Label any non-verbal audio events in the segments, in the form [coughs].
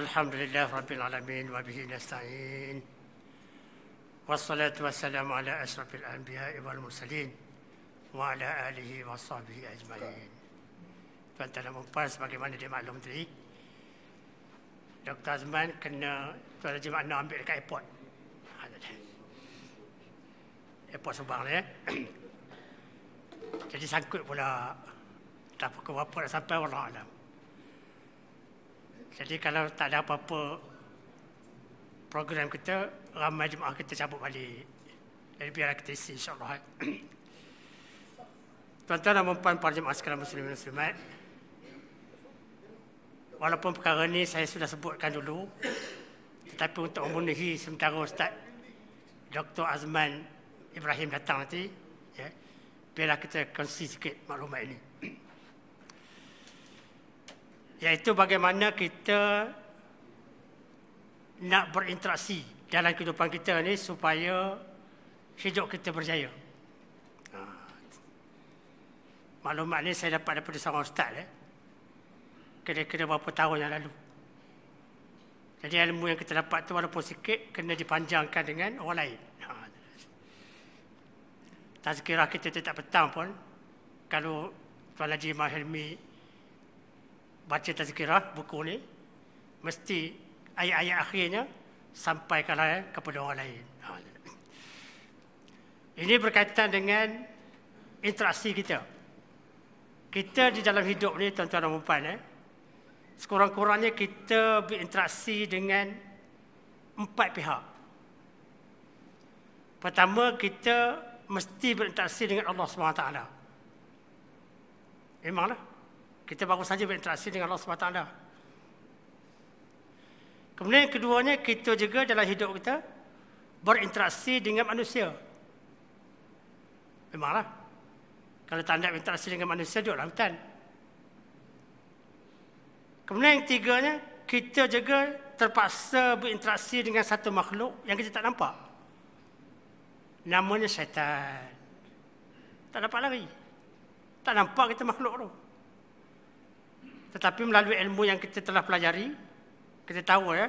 Alhamdulillah Rabbil Alamin wa bihi nasta'in. Wassalatu wassalamu ala asrafil anbiya wal mursalin wa ala alihi wa sahbihi ajma'in. Tuan Tuan Mumpas, bagaimana dia maklum tadi? Dr. Azman kena Tuan Haji Makna ambil dekat airport. Ha, airport Subang ni. Eh? [clears throat] Jadi sangkut pula tak pukul berapa nak sampai orang alam. Jadi kalau tak ada apa-apa program kita, ramai jemaah kita cabut balik. Jadi biarlah kita isi insyaAllah. [coughs] Tuan-tuan dan perempuan para jemaah sekalian muslim dan muslimat. Walaupun perkara ini saya sudah sebutkan dulu. Tetapi untuk memenuhi sementara Ustaz Dr. Azman Ibrahim datang nanti. Ya, biarlah kita kongsi sikit maklumat ini iaitu bagaimana kita nak berinteraksi dalam kehidupan kita ni supaya hidup kita berjaya. Ha. Maklumat ni saya dapat daripada seorang ustaz eh. Kira-kira berapa tahun yang lalu. Jadi ilmu yang kita dapat tu walaupun sikit kena dipanjangkan dengan orang lain. Ha. Tazkirah kita tetap petang pun kalau Tuan Haji Mahilmi baca tazkirah buku ni mesti ayat-ayat akhirnya sampaikanlah kepada orang lain. Ha, Ini berkaitan dengan interaksi kita. Kita di dalam hidup ni tuan-tuan dan puan eh sekurang-kurangnya kita berinteraksi dengan empat pihak. Pertama kita mesti berinteraksi dengan Allah Subhanahu Taala. Memanglah kita baru saja berinteraksi dengan Allah SWT. Kemudian keduanya, kita juga dalam hidup kita berinteraksi dengan manusia. Memanglah. Kalau tak nak berinteraksi dengan manusia, duduklah hutan. Kemudian yang tiganya, kita juga terpaksa berinteraksi dengan satu makhluk yang kita tak nampak. Namanya syaitan. Tak dapat lari. Tak nampak kita makhluk tu tetapi melalui ilmu yang kita telah pelajari kita tahu ya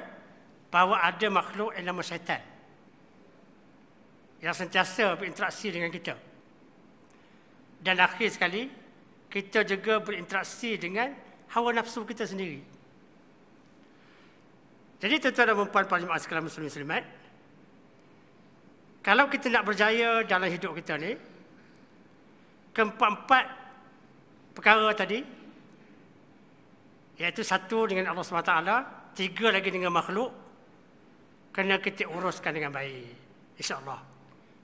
bahawa ada makhluk yang nama syaitan yang sentiasa berinteraksi dengan kita dan akhir sekali kita juga berinteraksi dengan hawa nafsu kita sendiri jadi tuan-tuan dan puan-puan para jemaah sekalian muslim muslimat kalau kita nak berjaya dalam hidup kita ni keempat-empat perkara tadi iaitu satu dengan Allah SWT, tiga lagi dengan makhluk, kena kita uruskan dengan baik. InsyaAllah.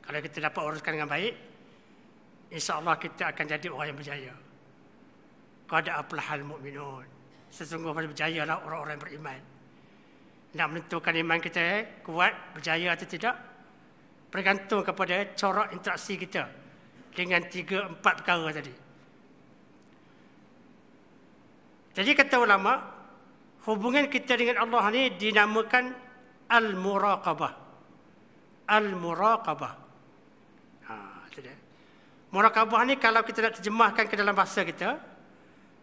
Kalau kita dapat uruskan dengan baik, insyaAllah kita akan jadi orang yang berjaya. Qada aplahal mu'minun. Sesungguh pada berjaya lah orang-orang yang beriman. Nak menentukan iman kita eh, kuat, berjaya atau tidak, bergantung kepada corak interaksi kita dengan tiga, empat perkara tadi. Jadi kata ulama, hubungan kita dengan Allah ni dinamakan al-muraqabah. Al-muraqabah. Ha, tidak. Muraqabah ni kalau kita nak terjemahkan ke dalam bahasa kita,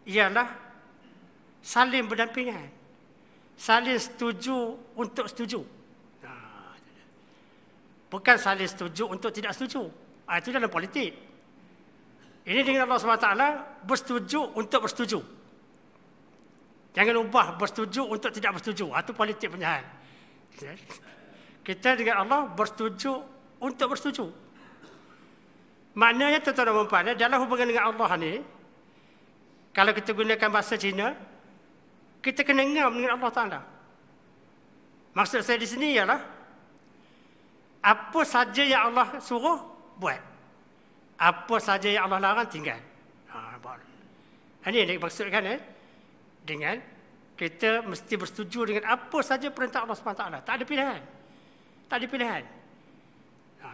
ialah saling berdampingan. Saling setuju untuk setuju. Ha, Bukan saling setuju untuk tidak setuju. Ha, itu dalam politik. Ini dengan Allah SWT bersetuju untuk bersetuju. Jangan ubah bersetuju untuk tidak bersetuju. Itu ah, politik punya hal. Kita dengan Allah bersetuju untuk bersetuju. Maknanya tuan-tuan dan puan eh, dalam hubungan dengan Allah ni, kalau kita gunakan bahasa Cina, kita kena ngam dengan Allah Ta'ala. Maksud saya di sini ialah, apa saja yang Allah suruh, buat. Apa saja yang Allah larang, tinggal. Ha, ini yang dimaksudkan eh? dengan kita mesti bersetuju dengan apa saja perintah Allah SWT. Tak ada pilihan. Tak ada pilihan. Ha,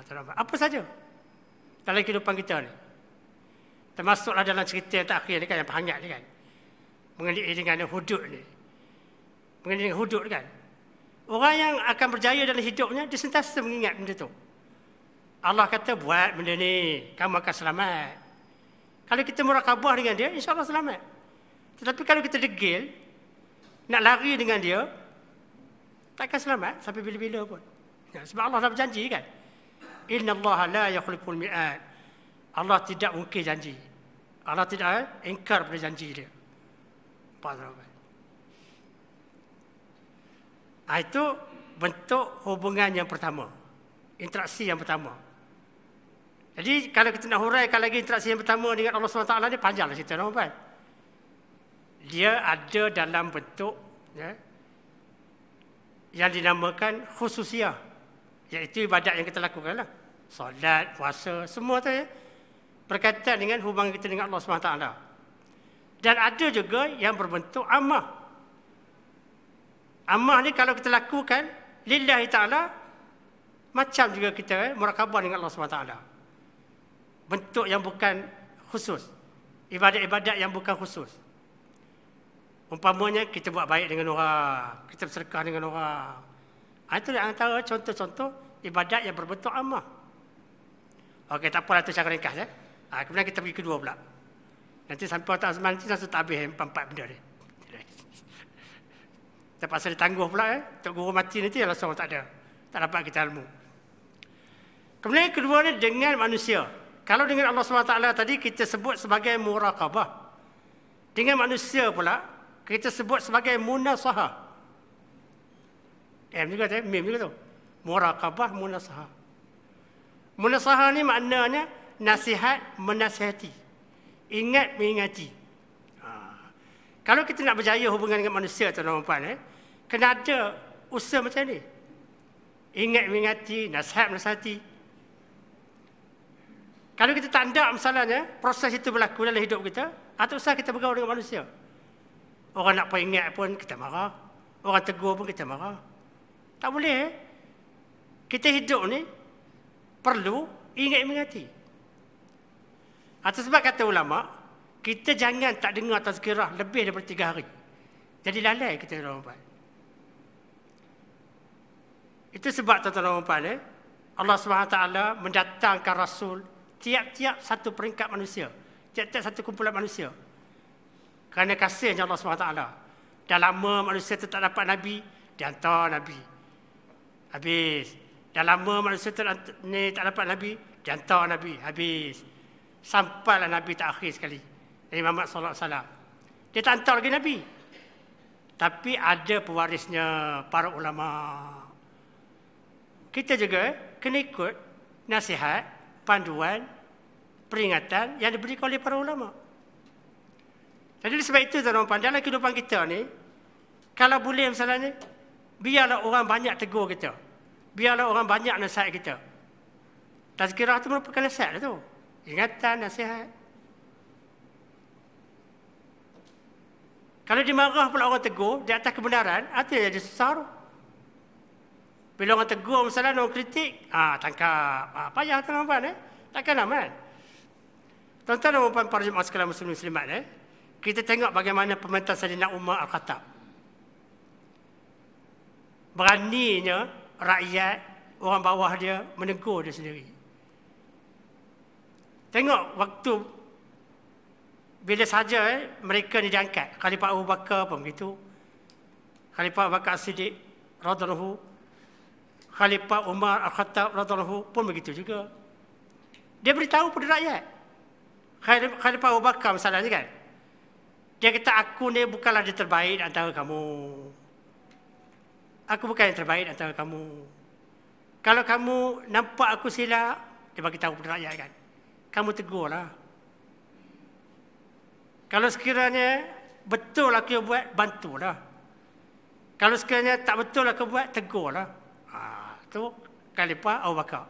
apa saja dalam kehidupan kita ni. Termasuklah dalam cerita yang terakhir ni kan, yang hangat ni kan. Mengenai dengan hudud ni. Mengenai dengan hudud kan. Orang yang akan berjaya dalam hidupnya, dia sentiasa mengingat benda tu. Allah kata, buat benda ni, kamu akan selamat. Kalau kita murah dengan dia, insyaAllah selamat. Tetapi kalau kita degil, nak lari dengan dia, takkan selamat sampai bila-bila pun. Ya, sebab Allah dah berjanji kan? Inna Allah la yakhliful mi'ad. Allah tidak mungkin janji. Allah tidak eh, ingkar pada janji dia. Nah, itu bentuk hubungan yang pertama. Interaksi yang pertama. Jadi kalau kita nak huraikan lagi interaksi yang pertama dengan Allah SWT ni panjanglah cerita. No, dia ada dalam bentuk ya, yang dinamakan khususia iaitu ibadat yang kita lakukanlah, lah. solat, puasa, semua tu ya. berkaitan dengan hubungan kita dengan Allah SWT dan ada juga yang berbentuk amah amah ni kalau kita lakukan lillahi ta'ala macam juga kita eh, ya, merakabah dengan Allah SWT bentuk yang bukan khusus ibadat-ibadat yang bukan khusus Umpamanya kita buat baik dengan orang, kita bersedekah dengan orang. Ah, itu antara contoh-contoh ibadat yang berbentuk amah. Okey, tak apalah tu cara ringkas. Eh? Ha, kemudian kita pergi kedua pula. Nanti sampai tak semangat, nanti langsung tak habis empat-empat benda ni. Kita [laughs] ditangguh dia tangguh pula. Eh? Tok guru mati nanti langsung tak ada. Tak dapat kita ilmu. Kemudian kedua ni dengan manusia. Kalau dengan Allah SWT tadi kita sebut sebagai murakabah. Dengan manusia pula, kita sebut sebagai munasaha. Eh, M juga kata, mim juga tu. Murakabah munasaha. Munasaha ni maknanya nasihat menasihati. Ingat mengingati. Ha. Kalau kita nak berjaya hubungan dengan manusia tuan puan eh, kena ada usaha macam ni. Ingat mengingati, nasihat menasihati. Kalau kita tak ada masalahnya, proses itu berlaku dalam hidup kita, atau usaha kita bergaul dengan manusia. Orang nak peringat pun kita marah. Orang tegur pun kita marah. Tak boleh. Eh? Kita hidup ni perlu ingat mengerti. Atas sebab kata ulama, kita jangan tak dengar tazkirah lebih daripada tiga hari. Jadi lalai kita dalam empat. Itu sebab tuan-tuan dan puan eh? Allah SWT mendatangkan Rasul tiap-tiap satu peringkat manusia. Tiap-tiap satu kumpulan manusia kerana kasihnya Allah SWT. Dah lama manusia tu tak dapat Nabi, dia hantar Nabi. Habis. Dah lama manusia tu tak dapat Nabi, dia hantar Nabi. Habis. Sampailah Nabi tak akhir sekali. Nabi Muhammad SAW. Dia tak hantar lagi Nabi. Tapi ada pewarisnya para ulama. Kita juga eh, kena ikut nasihat, panduan, peringatan yang diberikan oleh para ulama' Jadi sebab itu tuan puan dalam kehidupan kita ni kalau boleh misalnya biarlah orang banyak tegur kita. Biarlah orang banyak nasihat kita. Tazkirah tu merupakan nasihat lah tu. Ingatan, nasihat. Kalau dimarah pula orang tegur di atas kebenaran, hati jadi susah Bila orang tegur misalnya orang kritik, ah tangkap. Ah, payah tuan-tuan eh. Takkan aman. Lah, tuan-tuan dan puan para jemaah sekalian muslim muslimat eh. Kita tengok bagaimana pemerintah Sayyidina Umar Al-Khattab. Beraninya rakyat, orang bawah dia menegur dia sendiri. Tengok waktu bila saja eh, mereka ni diangkat. Khalifah Abu Bakar pun begitu. Khalifah Abu Bakar Siddiq Radulahu. Khalifah Umar Al-Khattab Radulahu pun begitu juga. Dia beritahu pada rakyat. Khalifah Abu Bakar misalnya kan. Dia kata, aku ni bukanlah yang terbaik antara kamu. Aku bukan yang terbaik antara kamu. Kalau kamu nampak aku silap, dia bagi tahu kepada rakyat kan. Kamu tegurlah. Kalau sekiranya betul aku yang buat, bantulah. Kalau sekiranya tak betul aku buat, tegurlah. Ha, tu Khalifah Abu Bakar.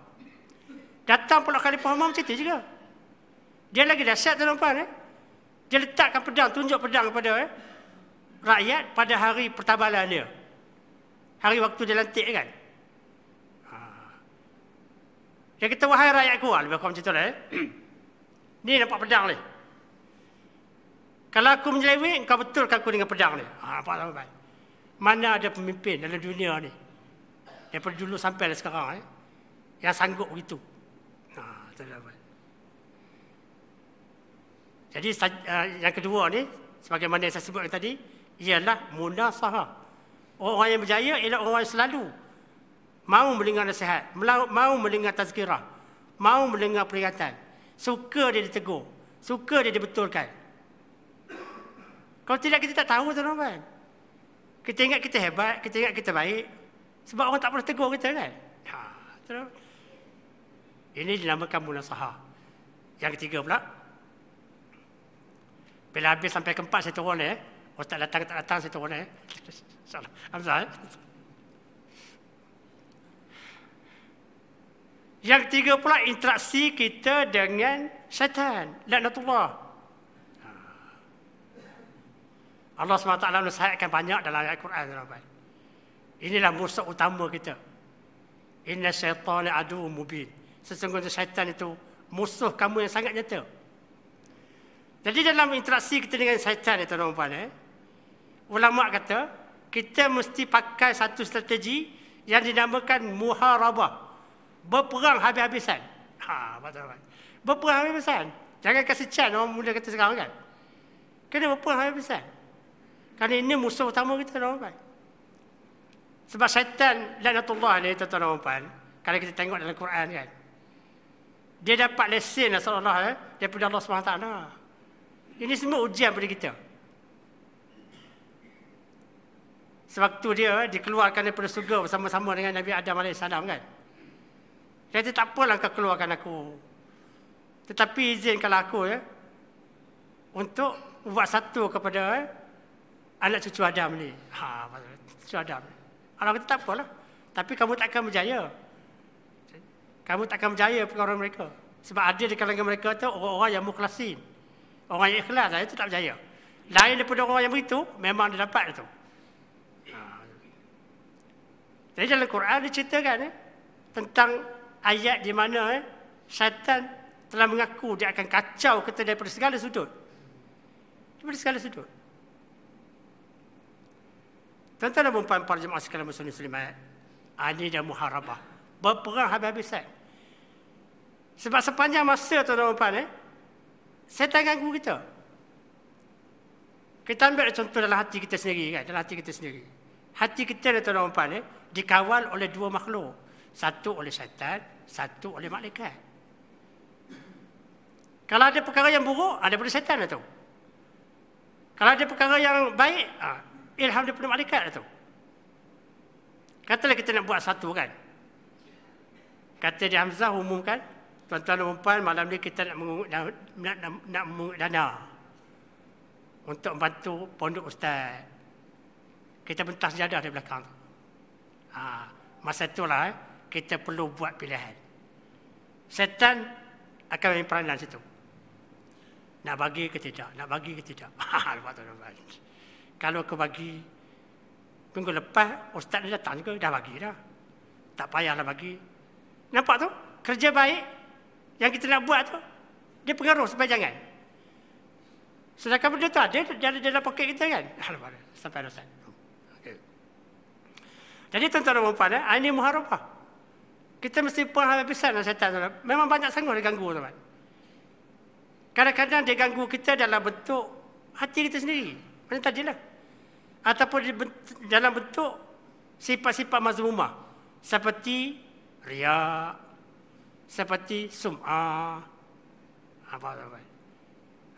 Datang pula Khalifah Umar macam tu juga. Dia lagi dahsyat tu nampak ni. Eh? Dia letakkan pedang, tunjuk pedang kepada eh, rakyat pada hari pertabalan dia. Hari waktu dia lantik kan. Ha. Dia kata, wahai rakyatku. Ha, lebih kurang macam tu lah. Eh. [clears throat] ni nampak pedang ni. Kalau aku menyelewik, kau betulkan aku dengan pedang ni. Ha, nampak tak baik. Mana ada pemimpin dalam dunia ni. Daripada dulu sampai lah sekarang. Eh, yang sanggup begitu. Ha, lah, tak apa jadi eh, yang kedua ni, sebagaimana yang saya sebut tadi, ialah munasahah. Orang yang berjaya ialah orang yang selalu mau mendengar nasihat, mau mendengar tazkirah, mau mendengar peringatan. Suka dia ditegur, suka dia dibetulkan. Kalau tidak kita tak tahu tu tuan Kita ingat kita hebat, kita ingat kita baik. Sebab orang tak pernah tegur kita kan? Ha, tuan Ini dinamakan munasahah. Yang ketiga pula, bila habis sampai keempat saya turun eh. Ustaz oh, datang tak datang saya turun eh. [laughs] Salam. Eh. Yang ketiga pula interaksi kita dengan syaitan. Laknatullah. Ha. Allah SWT nasihatkan banyak dalam ayat Quran. Dalam Inilah musuh utama kita. Inna syaitan adu mubin. Sesungguhnya syaitan itu musuh kamu yang sangat nyata. Jadi dalam interaksi kita dengan syaitan ni tuan puan eh, ulama kata kita mesti pakai satu strategi yang dinamakan muharabah. Berperang habis-habisan. Ha, betul Berperang habis-habisan. Jangan kasi chan orang mula kata sekarang kan. Kena berperang habis-habisan. Kerana ini musuh utama kita tuan puan. Sebab syaitan lanatullah ni tuan puan, kalau kita tengok dalam Quran kan. Dia dapat lesen Rasulullah eh, daripada Allah Subhanahu Taala. Ini semua ujian pada kita. Sewaktu dia dikeluarkan daripada surga bersama-sama dengan Nabi Adam AS kan. Dia kata tak apalah kau keluarkan aku. Tetapi izinkanlah aku ya. Untuk buat satu kepada eh, anak cucu Adam ni. Ha, cucu Adam. Kalau kita tak apalah. Tapi kamu tak akan berjaya. Kamu tak akan berjaya perkara mereka. Sebab ada di kalangan mereka tu orang-orang yang mukhlasin. Orang yang ikhlas saya tu tak percaya. Lain daripada orang yang begitu, memang dia dapat itu. Ha. Jadi dalam Quran dia ceritakan eh, tentang ayat di mana eh, syaitan telah mengaku dia akan kacau kita daripada segala sudut. Daripada segala sudut. Tentang dan perempuan para jemaah sekalian muslim muslimat. Ah, ini dan muharabah. Berperang habis-habisan. Sebab sepanjang masa tuan-tuan dan eh, setangkan kamu kita. Kita ambil contoh dalam hati kita sendiri kan, dalam hati kita sendiri. Hati kita ni lah, tuan puan ni, eh, dikawal oleh dua makhluk. Satu oleh syaitan, satu oleh malaikat. Kalau ada perkara yang buruk, ada pada syaitan lah tu. Kalau ada perkara yang baik, ilham ha, daripada malaikat lah tu. Katalah kita nak buat satu kan. Kata dia Hamzah umumkan, Tuan-tuan dan puan, malam ni kita nak mengungut nak, nak, nak mengungut dana untuk membantu pondok ustaz. Kita bentas jadah di belakang tu. Ha, masa itulah eh, kita perlu buat pilihan. Setan akan main peranan situ. Nak bagi ke tidak? Nak bagi ke tidak? [laughs] Ha, Kalau aku bagi, minggu lepas ustaz ni datang juga, dah bagi dah. Tak payahlah bagi. Nampak tu? Kerja baik, yang kita nak buat tu dia pengaruh sampai jangan sedangkan benda tu ada dia ada dalam poket kita kan Alhamdulillah sampai rosak jadi tuan-tuan dan puan eh, ini muharabah kita mesti paham habisan dengan lah, syaitan tuan memang banyak sangat dia ganggu tuan-tuan kadang-kadang dia ganggu kita dalam bentuk hati kita sendiri macam tadi lah ataupun dalam bentuk sifat-sifat mazmumah seperti riak seperti sum'ah apa apa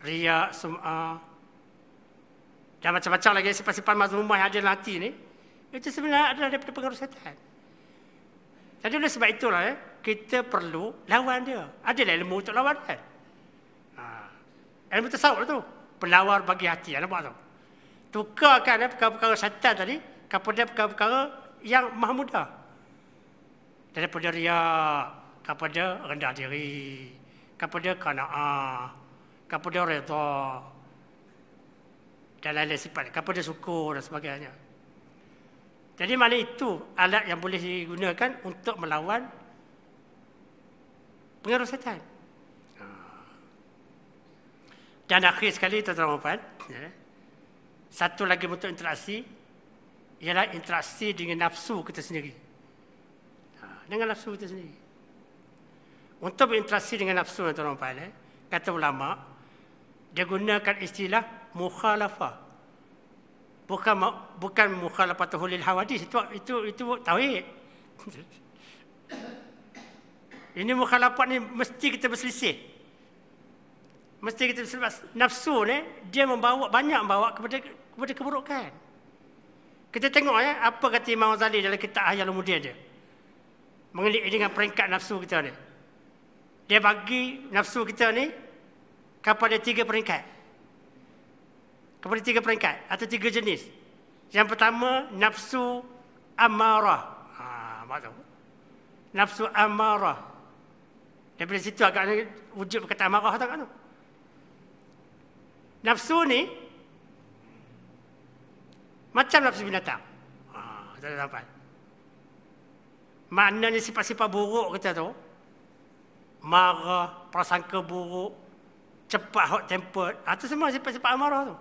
riak sum'ah dan macam-macam lagi sifat-sifat mazmumah yang ada nanti ni itu sebenarnya adalah daripada pengaruh setan jadi oleh sebab itulah eh, kita perlu lawan dia adalah ilmu untuk lawan dia. ha. ilmu tersawuk lah tu penawar bagi hati yang ha, nampak tu tukarkan eh, perkara-perkara setan tadi kepada perkara-perkara yang mahmudah daripada riak kepada rendah diri, kepada kanaah, kepada reda, dan lain-lain sifat, kepada syukur dan sebagainya. Jadi malah itu alat yang boleh digunakan untuk melawan pengaruh setan. Ha. Dan akhir sekali, tuan-tuan puan, ya. satu lagi bentuk interaksi ialah interaksi dengan nafsu kita sendiri. Ha, dengan nafsu kita sendiri untuk berinteraksi dengan nafsu yang orang pahala, kata ulama, dia gunakan istilah mukhalafah. Bukan bukan mukhalafah tuhulil hawadis. Itu, itu, itu tawik. [coughs] Ini mukhalafah ni mesti kita berselisih. Mesti kita berselisih. Nafsu ni, dia membawa, banyak membawa kepada kepada keburukan. Kita tengok ya, apa kata Imam Ghazali dalam kitab Ahyal Umudiyah dia. Mengenai dengan peringkat nafsu kita ni. Dia bagi nafsu kita ni kepada tiga peringkat. Kepada tiga peringkat atau tiga jenis. Yang pertama nafsu amarah. Ha, Nafsu amarah. Daripada situ agaknya wujud kata amarah tak kan tu. Nafsu ni macam nafsu binatang. Ha, tak dapat. Maknanya sifat-sifat buruk kita tu marah, prasangka buruk, cepat hot tempered. Ha, itu semua sifat-sifat amarah tu.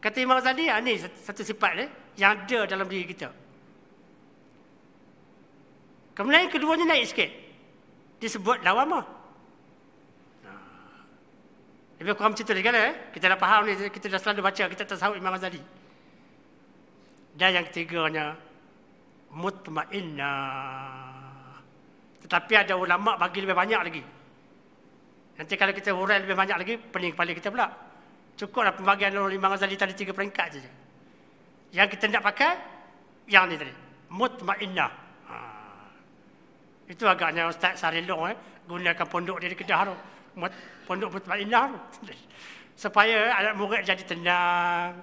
Kata Imam Ghazali, ha, ni satu sifat ni yang ada dalam diri kita. Kemudian yang keduanya naik sikit. Disebut lawamah. Ha. Lebih kurang macam tu lagi kan? Eh? Kita dah faham ni, kita dah selalu baca, kita tak Imam Ghazali. Dan yang ketiganya, mutmainnah. Tetapi ada ulama bagi lebih banyak lagi. Nanti kalau kita urai lebih banyak lagi, pening kepala kita pula. Cukuplah pembagian Nurul Imam Ghazali tadi tiga peringkat saja. Yang kita nak pakai, yang ni tadi. Mutmainnah. Ha. Itu agaknya Ustaz Sarilong eh, gunakan pondok dia di Kedah tu. Mut, pondok Mutmainnah tu. [laughs] Supaya anak murid jadi tenang.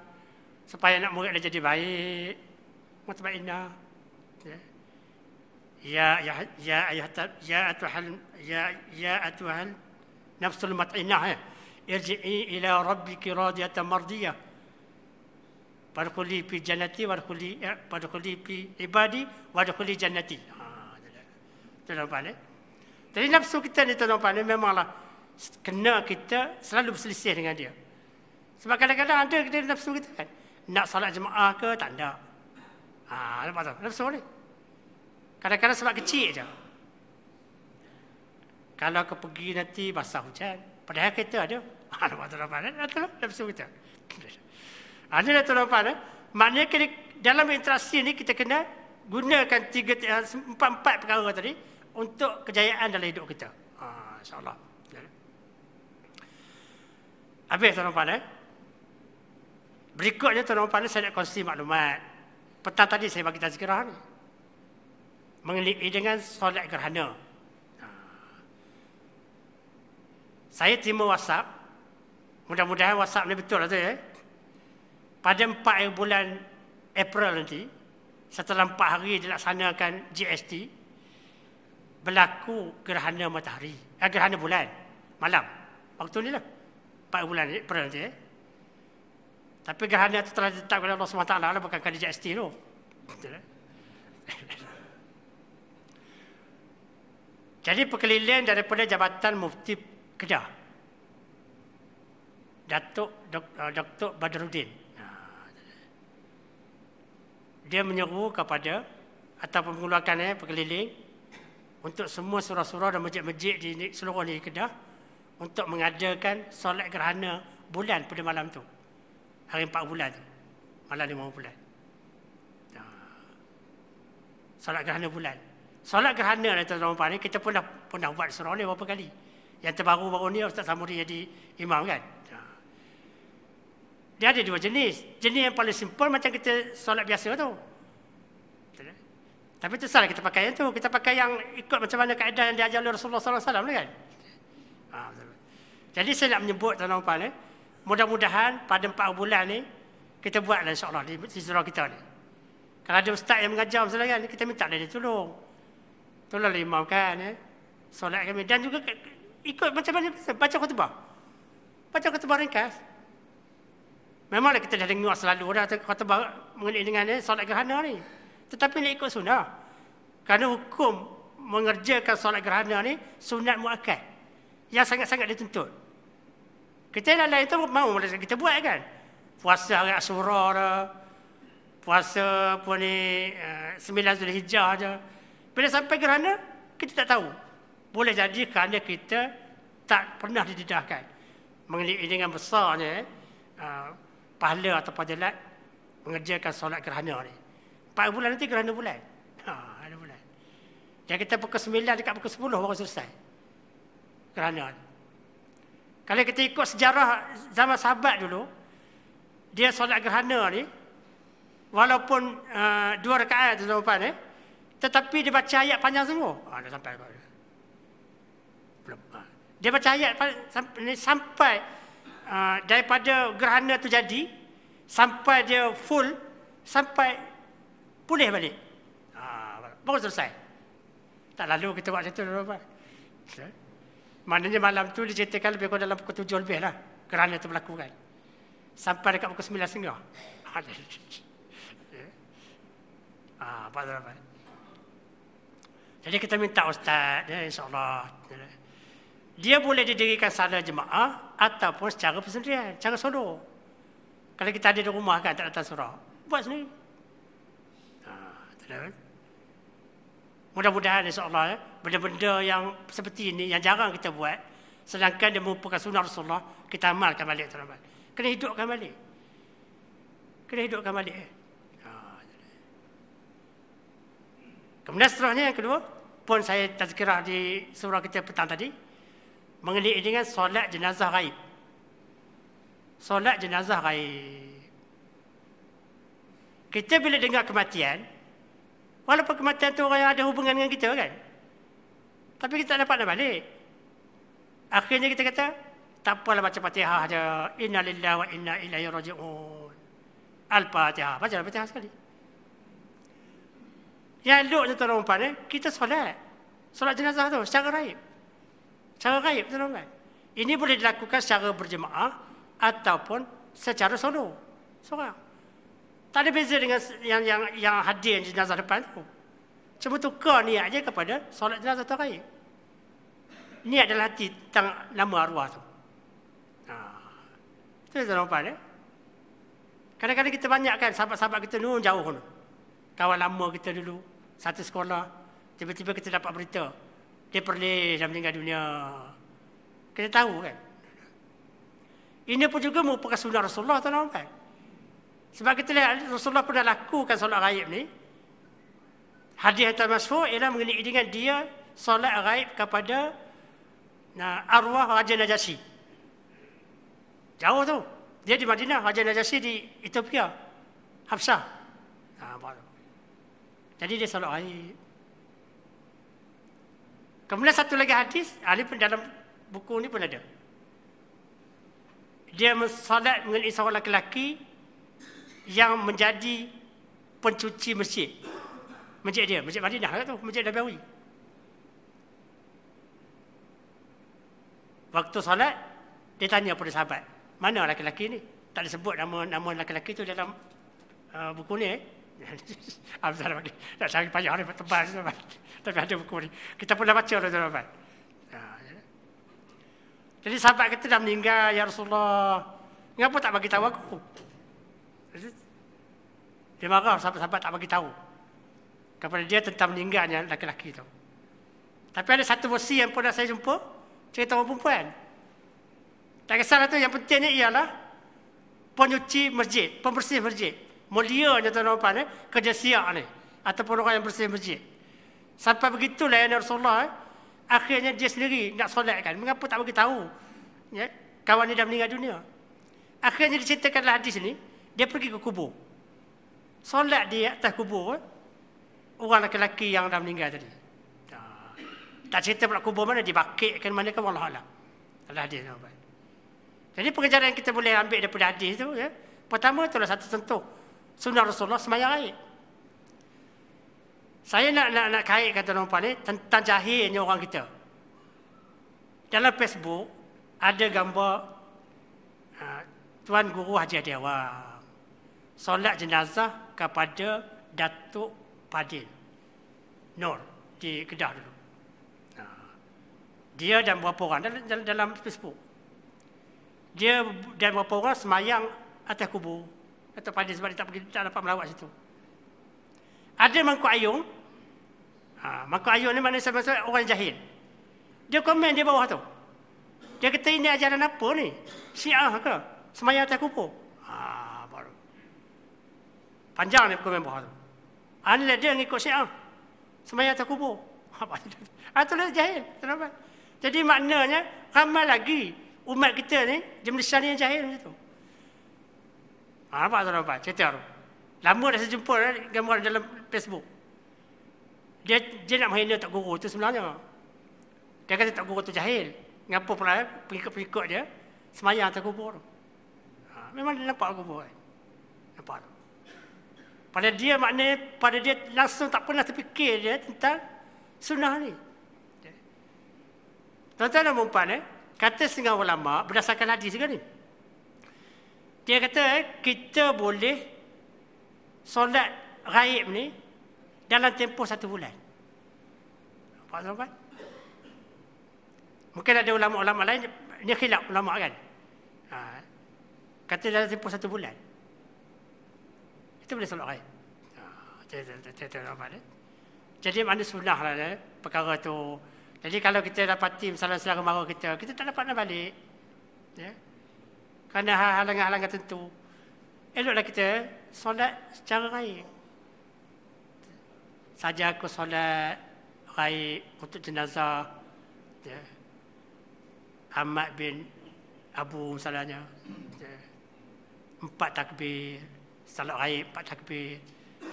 Supaya anak murid jadi baik. Mutmainnah. يا يا يا أتهل يا يا أتهل نفس المطعنة ارجعي إلى ربك راضية مرضية فادخلي في جنتي وادخلي فادخلي في عبادي وادخلي جنتي Tolong balik. Jadi nafsu kita ni tolong balik memanglah kena kita selalu berselisih dengan dia. Sebab kadang-kadang ada kita nafsu kita kan. Nak salat jemaah ke? Tak ada. Ha, nampak tak? Nafsu ni. Kadang-kadang sebab kecil je. Kalau kau pergi nanti basah hujan. Padahal kereta ada. Alamak [laughs] tu lapan. Dah tu lapan. kita. Ada dah tu lapan. Maknanya kena, dalam interaksi ni kita kena gunakan tiga, eh, empat-empat perkara tadi. Untuk kejayaan dalam hidup kita. Ha, InsyaAllah. Habis tuan puan eh. Berikutnya tuan puan saya nak kongsi maklumat. Petang tadi saya bagi tazkirah ni mengelilingi dengan eh, solat gerhana. Ha. Saya terima WhatsApp. Mudah-mudahan WhatsApp ni betul atau lah ya. Eh? Pada 4 bulan April nanti, setelah 4 hari dilaksanakan GST, berlaku gerhana matahari. Eh, gerhana bulan. Malam. Waktu ni lah. 4 bulan April nanti Eh? Tapi gerhana itu telah ditetapkan oleh Allah SWT lah, bukan kerja GST tu. Betul eh? [laughs] Jadi perkeliling daripada Jabatan Mufti Kedah. Datuk Dr. Eh, Badruddin. Ha, dia menyeru kepada ataupun mengeluarkan eh, perkeliling untuk semua surau-surau dan majik-majik di seluruh negeri Kedah untuk mengadakan solat gerhana bulan pada malam tu. Hari empat bulan tu. Malam lima bulan. Ha, solat gerhana bulan. Solat gerhana ni tuan puan ni kita pun dah pernah buat surau ni berapa kali. Yang terbaru-baru ni Ustaz Samuri jadi imam kan. Ha. Dia ada dua jenis. Jenis yang paling simple macam kita solat biasa tu. Tapi tu salah kita pakai yang tu. Kita pakai yang ikut macam mana kaedah yang diajar oleh Rasulullah SAW kan. Ha, jadi saya nak menyebut tuan puan ni. Mudah-mudahan pada empat bulan ni kita buatlah insyaAllah di surau kita ni. Kalau ada ustaz yang mengajar misalnya kan, kita minta dia tolong. Tolonglah imam eh. kan ya. Solat kami dan juga ikut macam mana baca khutbah. Baca khutbah ringkas. Memanglah kita dah dengar selalu dah khutbah mengenai dengan ya, solat gerhana ni. Tetapi nak ikut sunnah. Kerana hukum mengerjakan solat gerhana ni sunat muakkad. Yang sangat-sangat dituntut. Kita lain lain tu mau kita buat kan. Puasa hari Asyura dah. Puasa pun ni uh, eh, 9 Zulhijjah je. Bila sampai kerana kita tak tahu. Boleh jadi kerana kita tak pernah didedahkan. Mengelilingi dengan besarnya eh, uh, pahala atau pahalat mengerjakan solat kerana ni. Empat bulan nanti kerana bulan. Ha, ada bulan. Yang kita pukul sembilan dekat pukul sepuluh baru selesai. kerana ni. Kalau kita ikut sejarah zaman sahabat dulu, dia solat gerhana ni, walaupun uh, dua rekaat tu, eh, tetapi dia baca ayat panjang semua. Ha, dah sampai. Dia baca ayat sampai, sampai uh, daripada gerhana tu jadi sampai dia full sampai pulih balik. Ha, baru selesai. Tak lalu kita buat macam tu. Apa? Maknanya malam tu diceritakan lebih kurang dalam pukul tujuh lebih lah. Kerana itu berlaku kan. Sampai dekat pukul sembilan setengah. Ha, [laughs] apa tu apa? Jadi kita minta ustaz ya, insyaAllah. Dia boleh didirikan secara jemaah ataupun secara persendirian, secara solo. Kalau kita ada di rumah kan, tak datang surah. Buat sendiri. Ha, Mudah-mudahan insyaAllah ya, benda-benda yang seperti ini, yang jarang kita buat, sedangkan dia merupakan sunnah Rasulullah, kita amalkan balik. Tuan Kena hidupkan balik. Kena hidupkan balik. Ya. Kemudian seterusnya yang kedua, pun saya tazkirah di surah kita petang tadi, mengenai dengan solat jenazah raib. Solat jenazah raib. Kita bila dengar kematian, walaupun kematian tu orang yang ada hubungan dengan kita kan, tapi kita tak dapat nak balik. Akhirnya kita kata, tak apalah baca fatihah je. Inna lillah wa inna ilaihi raji'un. Al-Fatihah. Baca al-Fatihah lah sekali. Yang eloknya tuan perempuan eh, kita solat. Solat jenazah tu secara raib. Secara raib tuan perempuan. Ini boleh dilakukan secara berjemaah ataupun secara solo. Seorang. Tak ada beza dengan yang yang yang hadir jenazah depan tu. Cuma tukar niat je kepada solat jenazah tuan raib. Niat dalam hati tentang nama arwah tu. Ha. Itu tuan perempuan eh. Kadang-kadang kita banyakkan sahabat-sahabat kita nun jauh tu. Kawan lama kita dulu satu sekolah tiba-tiba kita dapat berita dia perlis dan meninggal dunia kita tahu kan ini pun juga merupakan sunnah Rasulullah tuan kan? sebab kita lihat Rasulullah pun dah lakukan solat raib ni hadiah Tuan Masfur ialah mengenai dengan dia solat raib kepada na arwah Raja Najasyi jauh tu dia di Madinah Raja Najasyi di Ethiopia Hafsah jadi dia solat aib. Kemudian satu lagi hadis, ahli pun dalam buku ni pun ada. Dia solat dengan seorang lelaki yang menjadi pencuci masjid. Masjid dia, masjid Madinah lah tu, masjid Nabawi. Waktu solat, dia tanya kepada sahabat, mana lelaki-lelaki ni? Tak disebut nama nama lelaki-lelaki tu dalam uh, buku ni. Eh? [laughs] Abang Zara panggil. Nak cari payah hari tebal. Tapi ada buku ni. Kita pun dah baca orang Zara Abang. Jadi sahabat kita dah meninggal, Ya Rasulullah. Kenapa tak bagi tahu aku? Ya. Dia marah sahabat-sahabat tak bagi tahu. Kepada dia tentang meninggalnya laki-laki itu. Tapi ada satu versi yang pernah saya jumpa. Cerita orang perempuan. Tak kisahlah tu. Yang pentingnya ialah penyuci masjid. Pembersih masjid mulianya tuan-tuan eh, kerja siap ni ataupun orang yang bersih masjid sampai begitulah ya Rasulullah eh, akhirnya dia sendiri nak solat kan mengapa tak bagi tahu ya kawan dia dah meninggal dunia akhirnya diceritakanlah hadis ni dia pergi ke kubur solat dia atas kubur eh, orang lelaki yang dah meninggal tadi tak cerita pula kubur mana dibakitkan mana ke Allah Allah Allah hadis tuan jadi pengajaran yang kita boleh ambil daripada hadis tu ya. Pertama adalah satu sentuh sunnah Rasulullah semayang air. Saya nak nak nak kait kata orang ni tentang jahilnya orang kita. Dalam Facebook ada gambar uh, Tuan Guru Haji Adiawa solat jenazah kepada Datuk Padil Nur di Kedah dulu. Uh, dia dan beberapa orang dalam, dalam Facebook. Dia dan beberapa orang semayang atas kubur. Kata pada sebab dia tak, pergi, tak dapat melawat situ. Ada mangkuk ayung. Ha, mangkuk ayung ni mana sama orang jahil. Dia komen dia bawah tu. Dia kata ini ajaran apa ni? Syiah ke? Semayang atas kubur. Ha, baru. Panjang ni komen bawah tu. Anilah dia yang ikut syiah. Semayang atas kubur. [laughs] Ha, Atau dia ha, lah jahil. Jadi maknanya ramai lagi umat kita ni, di Malaysia ni yang jahil macam tu. Ha, nampak tuan nampak, cerita tu. Lama dah saya jumpa eh, gambar dalam Facebook. Dia, dia nak menghina tak Guru tu sebenarnya. Dia kata tak Guru tu jahil. Kenapa pula eh, pengikut-pengikut dia semayang atas kubur. Ha, memang dia nampak kubur. Eh. Nampak tu. Pada dia maknanya, pada dia langsung tak pernah terfikir dia tentang sunnah ni. Tuan-tuan dan perempuan, eh, kata setengah ulama berdasarkan hadis juga ni. Eh, dia kata eh, kita boleh solat raib ni dalam tempoh satu bulan. Nampak tuan Mungkin ada ulama-ulama lain, ni khilaf ulama kan? Ha. Kata dalam tempoh satu bulan. Itu boleh solat raib. Ha. Jadi mana sunnah lah eh, perkara tu. Jadi kalau kita dapat tim salah-salah mara kita, kita tak dapat nak balik. Ya. Yeah kerana halangan-halangan tentu. Eloklah kita solat secara raya. Saja aku solat raya untuk jenazah ya. Ahmad bin Abu misalnya. Ya. Empat takbir. Salat raya empat takbir.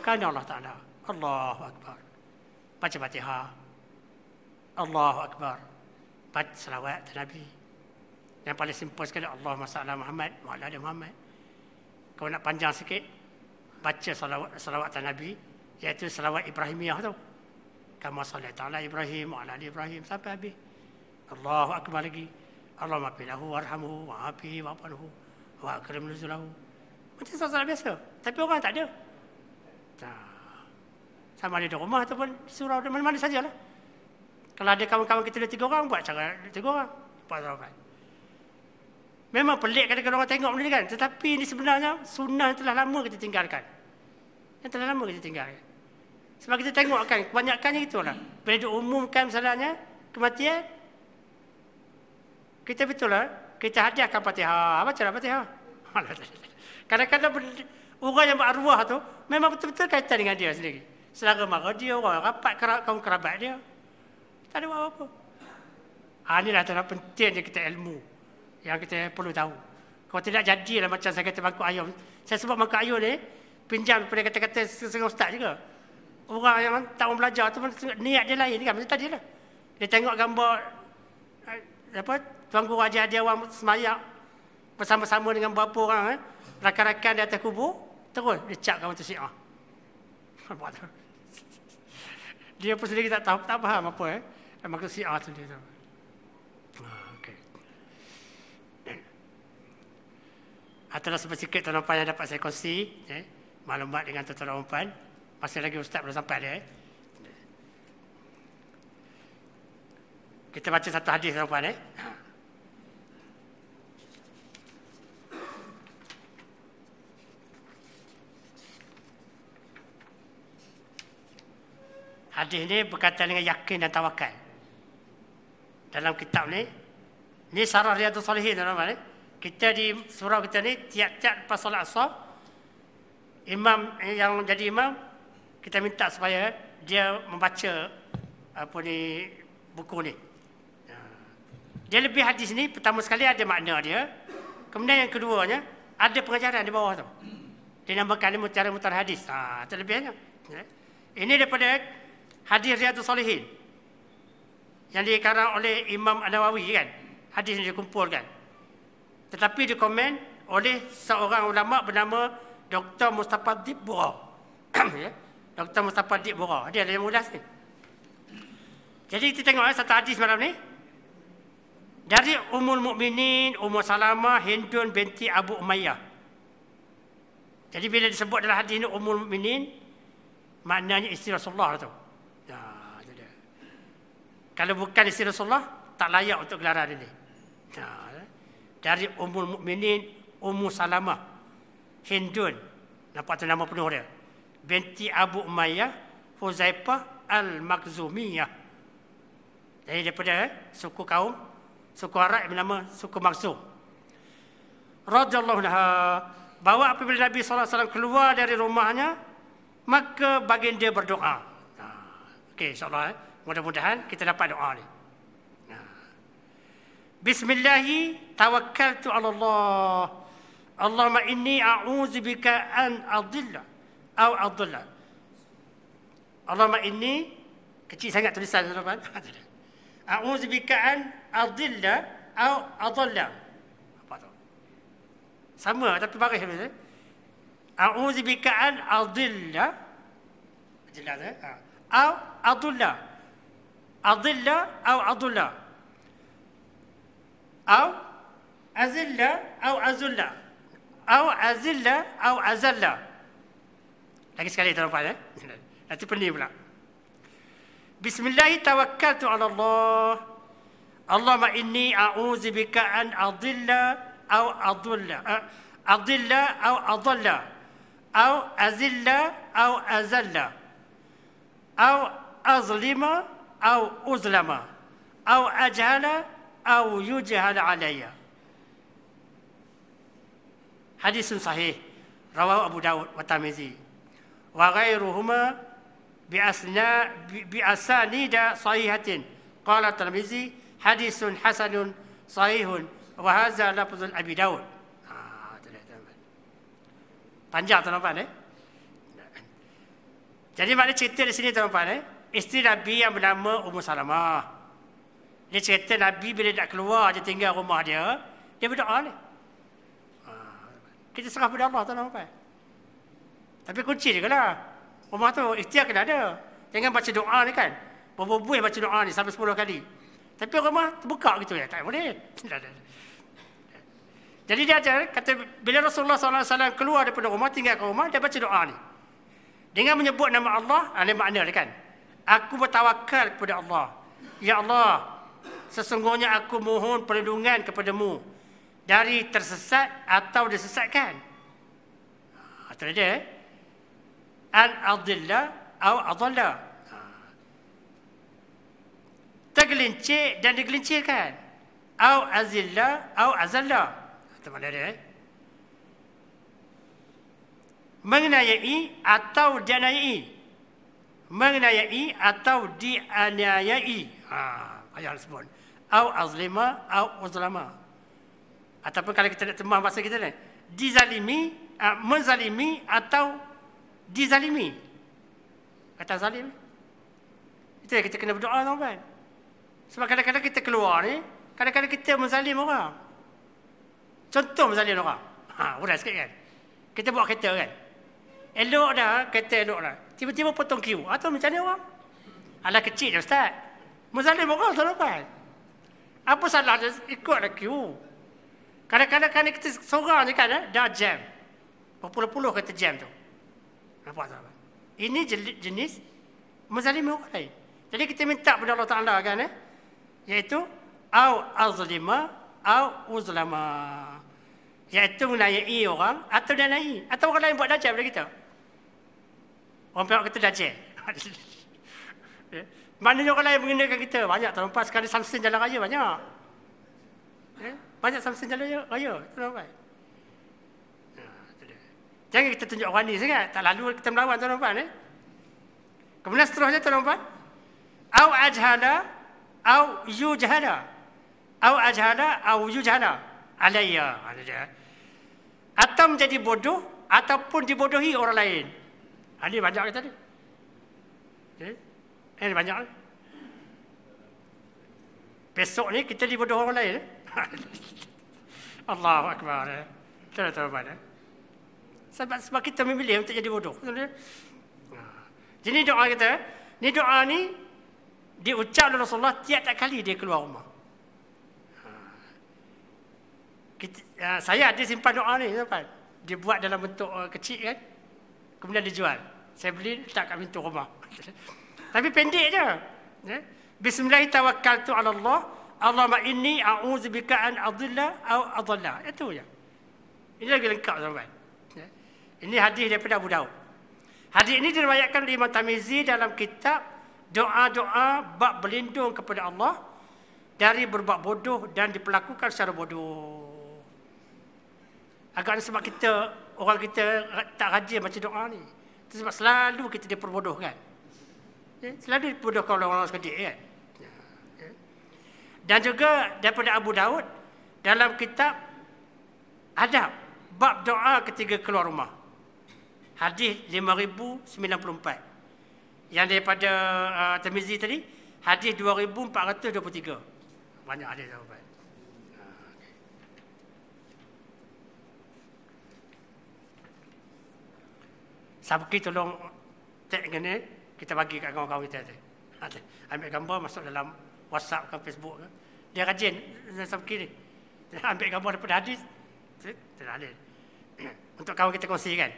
Kerana Allah Ta'ala. Allahu Akbar. Baca Fatihah. Allahu Akbar. Baca salawat Nabi. Yang paling simple sekali Allah masalah Muhammad Mu'ala ada Muhammad Kau nak panjang sikit Baca salawat, salawat Nabi Iaitu salawat Ibrahimiyah tu Kamu salat ta'ala Ibrahim Mu'ala ada Ibrahim Sampai habis Allahu Akbar lagi Allah mafilahu warhamu Wa'afi wa'apanuhu Wa'akrim nuzulahu Macam salat-salat biasa Tapi orang tak ada Sama ada di rumah ataupun surau di mana-mana sajalah. Kalau ada kawan-kawan kita ada tiga orang, buat cara tiga orang. Buat salafat. Memang pelik kadang-kadang orang tengok benda ni kan. Tetapi ini sebenarnya sunnah yang telah lama kita tinggalkan. Yang telah lama kita tinggalkan. Sebab kita tengok kan, kebanyakannya itulah. Bila diumumkan misalnya, kematian. Kita betul lah. Kita hadiahkan patihah. Baca lah patihah. [laughs] Kadang-kadang orang yang berarwah tu, memang betul-betul kaitan dengan dia sendiri. Selara mara dia, orang rapat kaum kerabat dia. Tak ada apa-apa. Ha, inilah tanah yang kita ilmu yang kita perlu tahu. Kalau tidak jadi jadilah macam saya kata mangkuk ayam. Saya sebut mangkuk ayam ni, pinjam daripada kata-kata seorang ustaz juga. Orang yang tak orang belajar tu pun niat dia lain kan. Macam tadi lah. Dia tengok gambar eh, apa, Tuan Guru Haji Hadi Awang semayak bersama-sama dengan beberapa orang. Eh? Rakan-rakan di atas kubur. Terus dia cap kamu tu syiah. [laughs] Dia pun sendiri tak tahu, tak faham apa. Eh? Maksud syiah tu dia tahu. Atas sebab sikit tuan puan yang dapat saya kongsi eh, Maklumat dengan tuan tuan Masih lagi ustaz belum sampai dia eh. Kita baca satu hadis tuan puan eh. Hadis ni berkaitan dengan yakin dan tawakal. Dalam kitab ni, ni syarah Riyadhus Salihin tuan-tuan. Eh? kita di surau kita ni tiap-tiap lepas solat asar imam eh, yang jadi imam kita minta supaya dia membaca apa ni buku ni ya. dia lebih hadis ni pertama sekali ada makna dia kemudian yang keduanya ada pengajaran di bawah tu dia namakan ini mutiara mutiara hadis ha, terlebihnya ya. ini daripada hadis Riyadus Salihin yang dikarang oleh Imam An-Nawawi kan hadis yang dikumpulkan tetapi dikomen oleh seorang ulama bernama Dr. Mustafa Dib Bura. Dr. Mustafa Dib Bura. Dia ada yang mulas ni. Jadi kita tengok eh, satu hadis malam ni. Dari Ummul Mukminin Ummu Salamah, Hindun binti Abu Umayyah. Jadi bila disebut dalam hadis ni Ummul Mukminin maknanya isteri Rasulullah lah tu. Ya, Kalau bukan isteri Rasulullah, tak layak untuk gelaran ini. Nah, ya, dari umur Mukminin Ummu Salamah Hindun nampak tu nama penuh dia binti Abu Umayyah Huzaifah Al-Makzumiyah dari daripada eh, suku kaum suku Arab yang bernama suku Makzum radhiyallahu anha bawa apabila Nabi sallallahu alaihi wasallam keluar dari rumahnya maka baginda berdoa okey insyaallah eh. mudah-mudahan kita dapat doa ni بسم الله توكلت على الله اللهم إني أعوذ بك أن أضل أو أضل اللهم إني كتير سنة tulisan tuan-tuan [laughs] أعوذ بك أن أضل أو أضل apa تبقى sama tapi أعوذ بك أن أضل أضل eh? أو أضل أضل أو أضل أو أزلة أو أزلة أو أزلة أو أزلة lagi sekali terlepas eh nanti pening pula Bismillah tawakkaltu ala Allah Allahumma inni a'udzu bika an adilla أو أضل أضل أو أضل أو أذل أو أذل أو أظلم أو أظلم أو أجهل أو يجهل علي حديث صحيح رواه أبو داود والترمذي وغيرهما بأسناء بأسانيد صحيحة قال الترمذي حديث حسن صحيح وهذا لفظ أبي داود panjang tuan-tuan eh? Jadi mana cerita di sini tuan-tuan eh? Isteri Nabi yang bernama Ummu Salamah. Dia cerita Nabi bila nak keluar dia tinggal rumah dia, dia berdoa ni. Ah, kita serah pada Allah, tuan-tuan apa? Tapi kunci je lah. Rumah tu ikhtiar kena ada. Jangan baca doa ni kan. Berbubu yang baca doa ni sampai 10 kali. Tapi rumah terbuka gitu ya. Tak boleh. Jadi dia ajar, kata bila Rasulullah SAW keluar daripada rumah, tinggal ke rumah, dia baca doa ni. Dengan menyebut nama Allah, ada ah, makna dia kan. Aku bertawakal kepada Allah. Ya Allah, sesungguhnya aku mohon perlindungan kepadamu dari tersesat atau disesatkan. Atau ha, dia, eh. an adilla atau adalla. Ha. Tergelincir dan digelincirkan. atau azilla atau azalla. Atau ha, mana dia? Eh. Mengenayai atau dianayai. Mengenayai atau dianayai. Ha, ayah sebut au azlima au uzlama ataupun kalau kita nak temah bahasa kita ni dizalimi uh, menzalimi atau dizalimi kata zalim itu yang kita kena berdoa tuan-tuan sebab kadang-kadang kita keluar ni kadang-kadang kita menzalim orang contoh menzalim orang ha mudah sikit kan kita buat kereta kan elok dah kereta elok dah tiba-tiba potong kiu atau macam ni orang Alah kecil je ustaz Muzalim orang tuan-tuan apa salah dia ikutlah queue. Kadang-kadang kan kita seorang je kan eh, dah jam. Berpuluh-puluh kata jam tu. Nampak tak? Ini jenis mazalimi orang lain. Jadi kita minta kepada Allah Ta'ala kan eh. Iaitu au azlima au uzlama. Iaitu menaiki orang atau dia naik. Atau orang lain buat dajjal pada kita. Orang pihak kata dajjal. [laughs] Eh, mana orang lain mengenakan kita? Banyak tahun lepas sekali samsin jalan raya banyak. Eh? Banyak samsin jalan raya, raya tahun kan? lepas. Ha, nah, Jangan kita tunjuk orang ni sangat. Tak lalu kita melawan tahun lepas. Eh? Kemudian seterusnya tahun lepas. Au ajhada, au yujhada. Au ajhada, au yujhada. Alaya. Alaya. Atau menjadi bodoh, ataupun dibodohi orang lain. Ini ha, banyak kata ni. Eh, ada banyak. Besok ni kita libur dua orang lain. Eh? [laughs] Allahu Akbar. Eh. Kita dah tahu mana. Sebab, sebab kita memilih untuk jadi bodoh. Ah. Jadi doa kita, eh? ni doa ni diucap oleh Rasulullah tiap-tiap kali dia keluar rumah. Ah. Kita, ah, saya ada simpan doa ni, sampai. Dia buat dalam bentuk kecil kan. Kemudian dijual. Saya beli, letak kat pintu rumah. [laughs] Tapi pendek je. Ya. Bismillahirrahmanirrahim. ala Allah. Allah ma'inni a'udzubika an adilla au adalla. Itu je. Ini lagi lengkap tuan Ya. Ini hadis daripada Abu Daud. Hadis ini diriwayatkan oleh Imam Tamizi dalam kitab doa-doa bab berlindung kepada Allah dari berbuat bodoh dan diperlakukan secara bodoh. Agaknya sebab kita orang kita tak rajin macam doa ni. Itu sebab selalu kita diperbodohkan. Eh, selalu dipuduhkan oleh orang-orang sekejap kan. Ya, ya. Dan juga daripada Abu Daud dalam kitab Adab bab doa ketiga keluar rumah. Hadis 5094. Yang daripada uh, Tirmizi tadi hadis 2423. Banyak hadis sahabat. Sabki ah, tolong tekan ni. Eh? kita bagi kat kawan-kawan kita tu. Ha, ambil gambar masuk dalam WhatsApp ke Facebook ke. Dia rajin sampai kiri. Ambil gambar daripada hadis. Terhadir. [clears throat] Untuk kawan kita kongsi kan.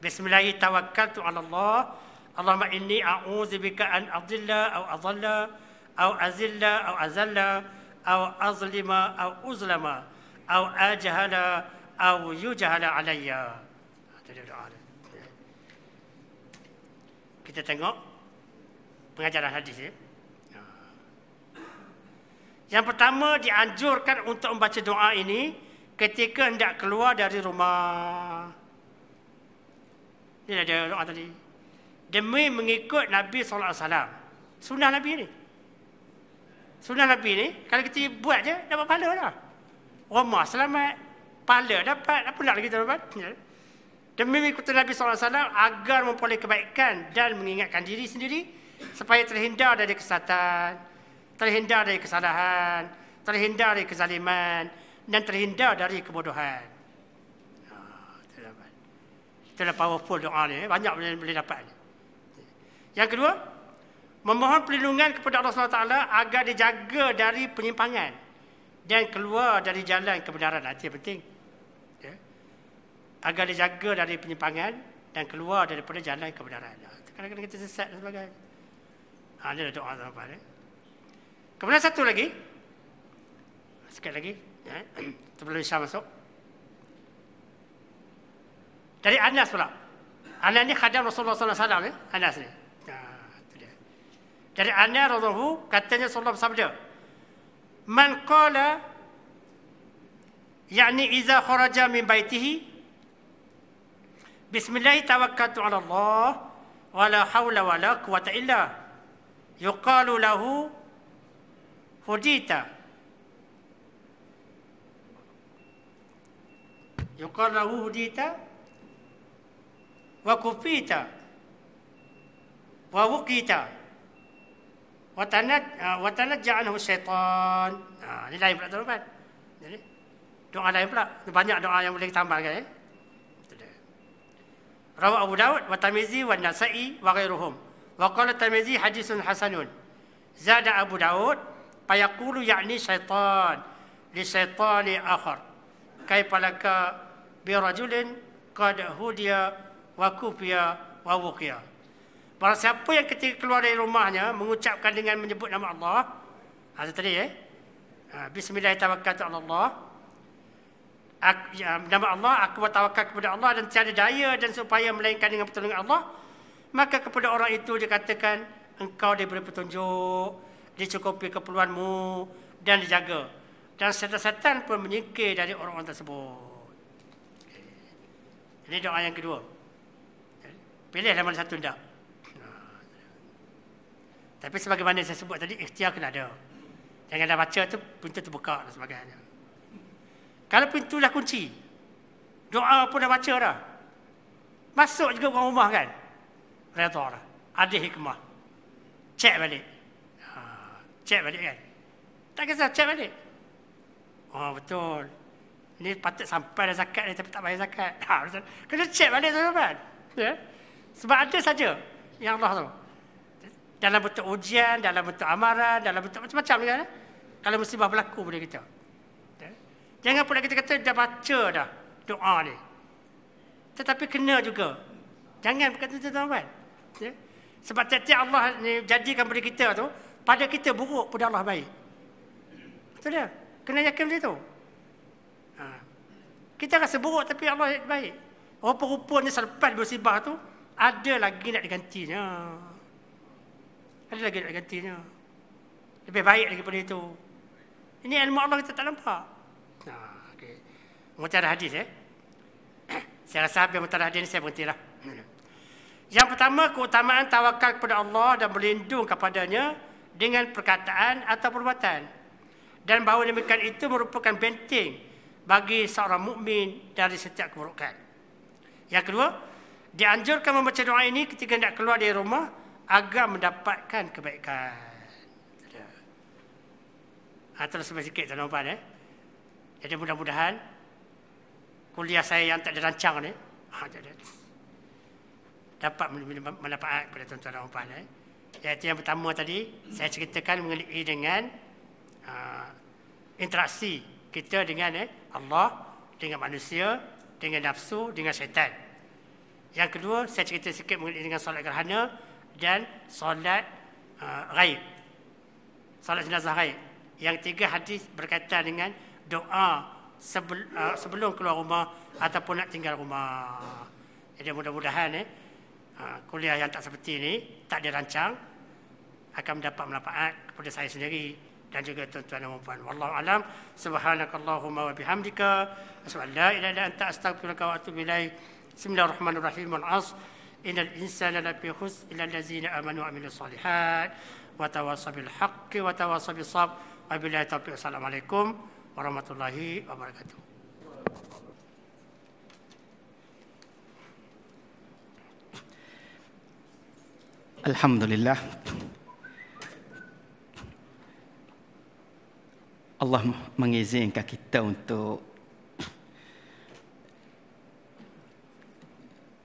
Bismillahirrahmanirrahim. Allahumma inni a'udzubika an adilla au adalla au azilla au azalla au azlima au uzlama au ajahala au yujahala alayya. Itu ha, doa kita tengok pengajaran hadis ni. Ya. Yang pertama dianjurkan untuk membaca doa ini ketika hendak keluar dari rumah. Ini ada doa tadi. Demi mengikut Nabi sallallahu alaihi wasallam. Sunnah Nabi ni. Sunnah Nabi ni kalau kita buat je dapat pahala dah. Rumah selamat, pahala dapat, apa nak lagi tuan-tuan? Ya. Demi mengikuti Nabi SAW agar memperoleh kebaikan dan mengingatkan diri sendiri supaya terhindar dari kesatan, terhindar dari kesalahan, terhindar dari kezaliman dan terhindar dari kebodohan. Ha, itu Itulah powerful doa ni. Eh. Banyak boleh, boleh dapat. Yang kedua, memohon perlindungan kepada Allah SWT agar dijaga dari penyimpangan dan keluar dari jalan kebenaran. Ha, itu yang penting agar dia jaga dari penyimpangan dan keluar daripada jalan kebenaran. Ha, kadang-kadang kita sesat dan sebagainya. Ha, ini adalah doa Eh? Kemudian satu lagi. Sekali lagi. Eh? [clears throat] Sebelum Isyam masuk. Dari Anas pula. Anas ni khadam Rasulullah SAW. Eh? Ya? Anas ni. Ha, dari Anna Radhu katanya Rasulullah bersabda Man qala yakni iza kharaja min baitihi Bismillah tawakkaltu ala Allah wa la hawla wa la quwata illa yuqalu lahu hudita yuqalu lahu hudita wa kufita wa wukita wa tanajja ah, anhu syaitan nah, ini lain pula tuan-tuan jadi doa lain pula banyak doa yang boleh kita tambahkan eh? rawi Abu Dawud, wa Tamizi, wa Nasai, wa ghairuhum. Wa qala Tamizi hadisun hasanun. Zada Abu Dawud, payakulu yakni syaitan, li syaitani akhar. Kaipalaka birajulin, qad hudia, wa kufia, wa wukia. Para siapa yang ketika keluar dari rumahnya mengucapkan dengan menyebut nama Allah. Ha, tadi eh. Ha, Bismillahirrahmanirrahim aku, ya, nama Allah, aku bertawakal kepada Allah dan tiada daya dan supaya melainkan dengan pertolongan Allah. Maka kepada orang itu dikatakan, engkau diberi petunjuk, dicukupi keperluanmu dan dijaga. Dan setan-setan pun menyikir dari orang-orang tersebut. Ini doa yang kedua. Pilihlah mana satu tidak. Tapi sebagaimana saya sebut tadi, ikhtiar kena ada. Yang dah baca tu, pintu terbuka dan sebagainya. Kalau pintu dah kunci. Doa pun dah baca dah. Masuk juga orang rumah kan. Reda dah. Ada hikmah. Cek balik. Ha, cek balik kan. Tak kisah, cek balik. Oh betul. ini patut sampai dah zakat ni tapi tak bayar zakat. [laughs] Ha, Kena cek balik tu kan. Ya? Sebab ada saja yang Allah tu. Dalam bentuk ujian, dalam bentuk amaran, dalam bentuk macam-macam. Kan? Kalau musibah berlaku boleh kita. Jangan pula kita kata dah baca dah doa ni. Tetapi kena juga. Jangan berkata tu tuan-tuan. Ya? Sebab tiap Allah ni jadikan pada kita tu, pada kita buruk pada Allah baik. Betul dia? Kena yakin macam tu. Ha. Kita rasa buruk tapi Allah baik. rupa ni selepas bersibah tu, ada lagi nak digantinya. Ada lagi nak digantinya. Lebih baik lagi pada itu. Ini ilmu Allah kita tak nampak. Ah, okay. Mutar hadis eh. [coughs] saya rasa habis mutar hadis ni saya berhenti lah. [coughs] Yang pertama, keutamaan tawakal kepada Allah dan berlindung kepadanya dengan perkataan atau perbuatan. Dan bahawa demikian itu merupakan benteng bagi seorang mukmin dari setiap keburukan. Yang kedua, dianjurkan membaca doa ini ketika hendak keluar dari rumah agar mendapatkan kebaikan. Atau ah, terus sikit, tuan-tuan. Eh? Jadi mudah-mudahan kuliah saya yang tak dirancang ni ah, dapat manfaat kepada tuan-tuan dan puan eh. Iaitu yang pertama tadi saya ceritakan mengenai dengan uh, interaksi kita dengan eh, Allah, dengan manusia, dengan nafsu, dengan syaitan. Yang kedua, saya cerita sikit mengenai dengan solat gerhana dan solat uh, ah, raib. Solat jenazah raib. Yang tiga hadis berkaitan dengan doa ah, sebelum keluar rumah ataupun nak tinggal rumah. Jadi mudah-mudahan eh ah, kuliah yang tak seperti ini tak dirancang akan mendapat manfaat kepada saya sendiri dan juga tuan-tuan dan puan-puan. Wallahu alam. Subhanakallahumma wa bihamdika asyhadu an la ilaha illa anta astaghfiruka wa atubu ilaik. Bismillahirrahmanirrahim. Al-As. Innal insana lafi khus ila allazina amanu wa amilus salihat wa tawassaw haqqi wa tawassaw sabr. Wabillahi taufiq. Assalamualaikum warahmatullahi wabarakatuh. Alhamdulillah. Allah mengizinkan kita untuk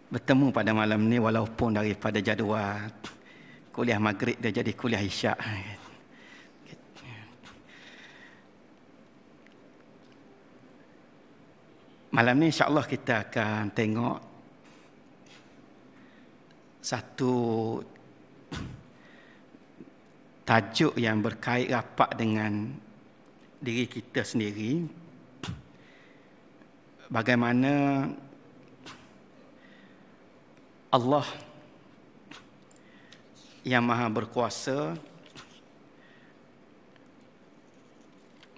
bertemu pada malam ni walaupun daripada jadual kuliah maghrib dia jadi kuliah isyak. Malam ni insya-Allah kita akan tengok satu tajuk yang berkait rapat dengan diri kita sendiri bagaimana Allah yang maha berkuasa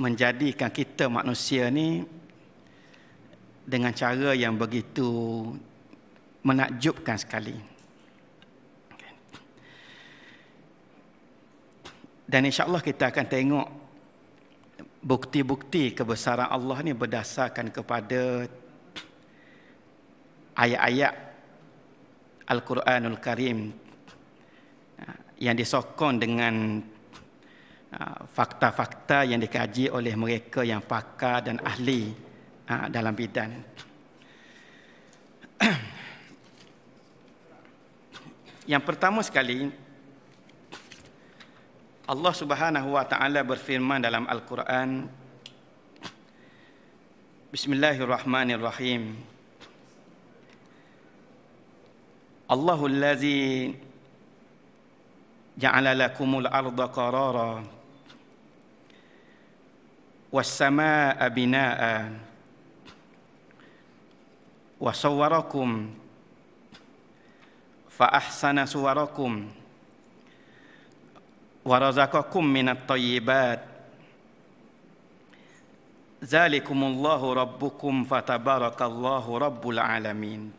menjadikan kita manusia ni dengan cara yang begitu menakjubkan sekali. Dan insya-Allah kita akan tengok bukti-bukti kebesaran Allah ni berdasarkan kepada ayat-ayat Al-Quranul Karim ha, yang disokong dengan ha, fakta-fakta yang dikaji oleh mereka yang pakar dan ahli uh, dalam bidan. [clears throat] Yang pertama sekali Allah Subhanahu wa taala berfirman dalam Al-Quran Bismillahirrahmanirrahim Allahul allazi ja'ala lakumul arda qarara was samaa'a bina'an وصوركم فأحسن صوركم ورزقكم من الطيبات ذلكم الله ربكم فتبارك الله Rabbul 'Alamin.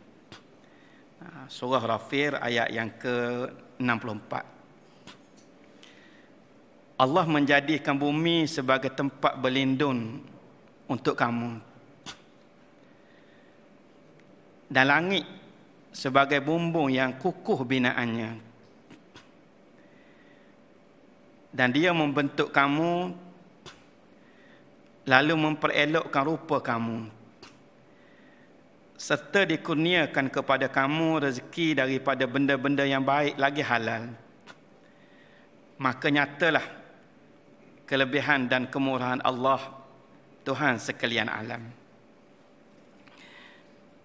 Surah Rafir ayat yang ke-64 Allah menjadikan bumi sebagai tempat berlindung untuk kamu dan langit sebagai bumbung yang kukuh binaannya. Dan dia membentuk kamu lalu memperelokkan rupa kamu serta dikurniakan kepada kamu rezeki daripada benda-benda yang baik lagi halal maka nyatalah kelebihan dan kemurahan Allah Tuhan sekalian alam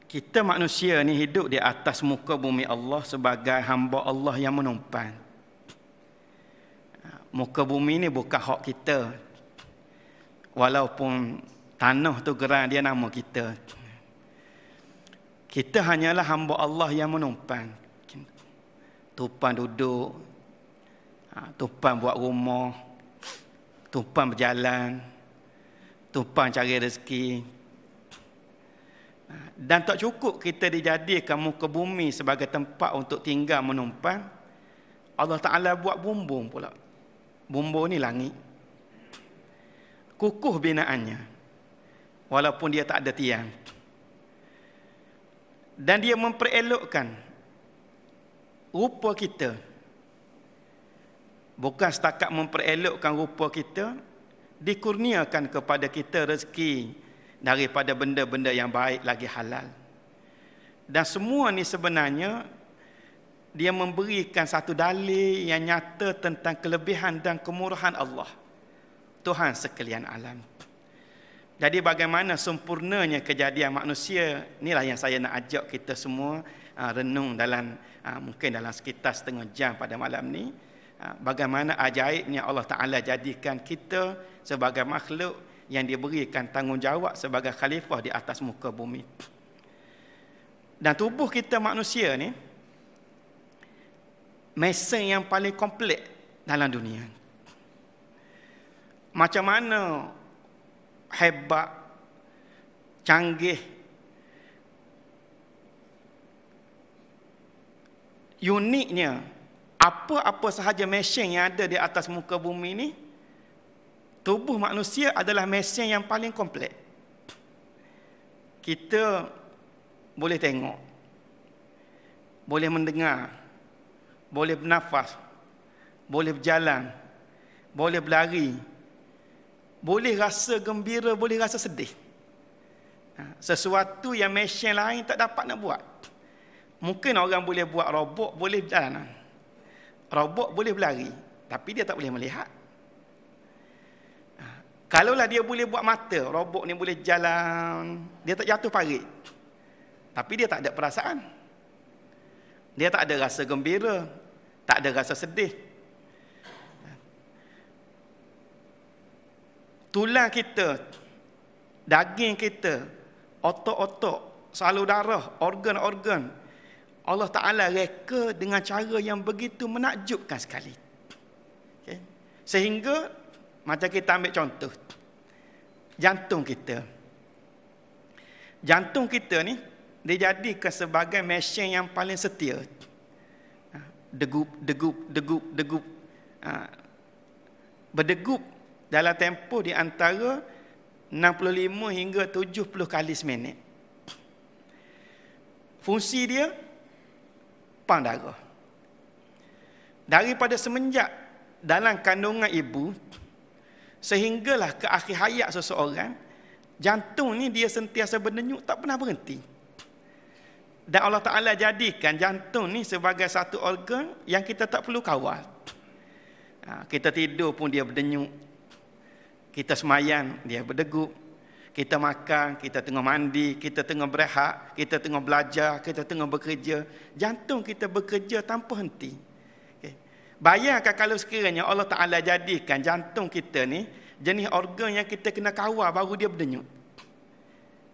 kita manusia ni hidup di atas muka bumi Allah sebagai hamba Allah yang menumpang. Muka bumi ni bukan hak kita. Walaupun tanah tu gerang dia nama kita. Kita hanyalah hamba Allah yang menumpang. Tumpang duduk. Ha, Tumpang buat rumah. Tumpang berjalan. Tumpang cari rezeki dan tak cukup kita dijadikan muka bumi sebagai tempat untuk tinggal menumpang Allah Ta'ala buat bumbung pula bumbung ni langit kukuh binaannya walaupun dia tak ada tiang dan dia memperelokkan rupa kita bukan setakat memperelokkan rupa kita dikurniakan kepada kita rezeki daripada benda-benda yang baik lagi halal. Dan semua ni sebenarnya dia memberikan satu dalil yang nyata tentang kelebihan dan kemurahan Allah. Tuhan sekalian alam. Jadi bagaimana sempurnanya kejadian manusia, inilah yang saya nak ajak kita semua uh, renung dalam uh, mungkin dalam sekitar setengah jam pada malam ni, ah, bagaimana ajaibnya Allah Taala jadikan kita sebagai makhluk yang diberikan tanggungjawab sebagai khalifah di atas muka bumi. Dan tubuh kita manusia ni mesin yang paling komplek dalam dunia. Macam mana hebat, canggih, uniknya apa-apa sahaja mesin yang ada di atas muka bumi ni tubuh manusia adalah mesin yang paling komplek. Kita boleh tengok, boleh mendengar, boleh bernafas, boleh berjalan, boleh berlari, boleh rasa gembira, boleh rasa sedih. Ha, sesuatu yang mesin lain tak dapat nak buat. Mungkin orang boleh buat robot, boleh berjalan. Robot boleh berlari, tapi dia tak boleh melihat. Kalaulah dia boleh buat mata, robot ni boleh jalan, dia tak jatuh parit. Tapi dia tak ada perasaan. Dia tak ada rasa gembira, tak ada rasa sedih. Tulang kita, daging kita, otot-otot, salur darah, organ-organ, Allah Ta'ala reka dengan cara yang begitu menakjubkan sekali. Okay. Sehingga macam kita ambil contoh. Jantung kita. Jantung kita ni, dia jadi sebagai mesin yang paling setia. Ha, degup, degup, degup, degup. Ha, berdegup dalam tempoh di antara 65 hingga 70 kali seminit. Fungsi dia, pang darah. Daripada semenjak dalam kandungan ibu, Sehinggalah ke akhir hayat seseorang, jantung ni dia sentiasa berdenyut, tak pernah berhenti. Dan Allah Ta'ala jadikan jantung ni sebagai satu organ yang kita tak perlu kawal. Ha, kita tidur pun dia berdenyut. Kita semayan dia berdegup. Kita makan, kita tengah mandi, kita tengah berehat, kita tengah belajar, kita tengah bekerja. Jantung kita bekerja tanpa henti. Bayangkan kalau sekiranya Allah Ta'ala jadikan jantung kita ni jenis organ yang kita kena kawal baru dia berdenyut.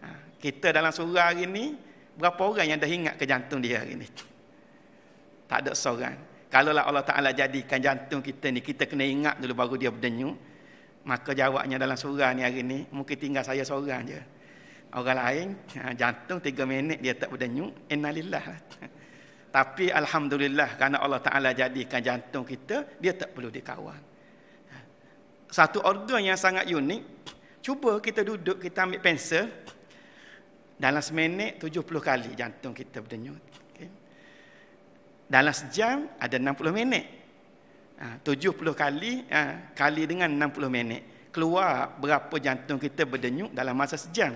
Ha, kita dalam surah hari ni, berapa orang yang dah ingat ke jantung dia hari ni? Tak ada seorang. Kalau Allah Ta'ala jadikan jantung kita ni, kita kena ingat dulu baru dia berdenyut. Maka jawabnya dalam surah ni hari ni, mungkin tinggal saya seorang je. Orang lain, ha, jantung tiga minit dia tak berdenyut, innalillah lah. Tapi Alhamdulillah kerana Allah Ta'ala jadikan jantung kita, dia tak perlu dikawal. Ha. Satu organ yang sangat unik, cuba kita duduk, kita ambil pensel, dalam seminit tujuh puluh kali jantung kita berdenyut. Okay. Dalam sejam ada enam puluh minit. Ha, tujuh puluh kali, ha, kali dengan enam puluh minit. Keluar berapa jantung kita berdenyut dalam masa sejam.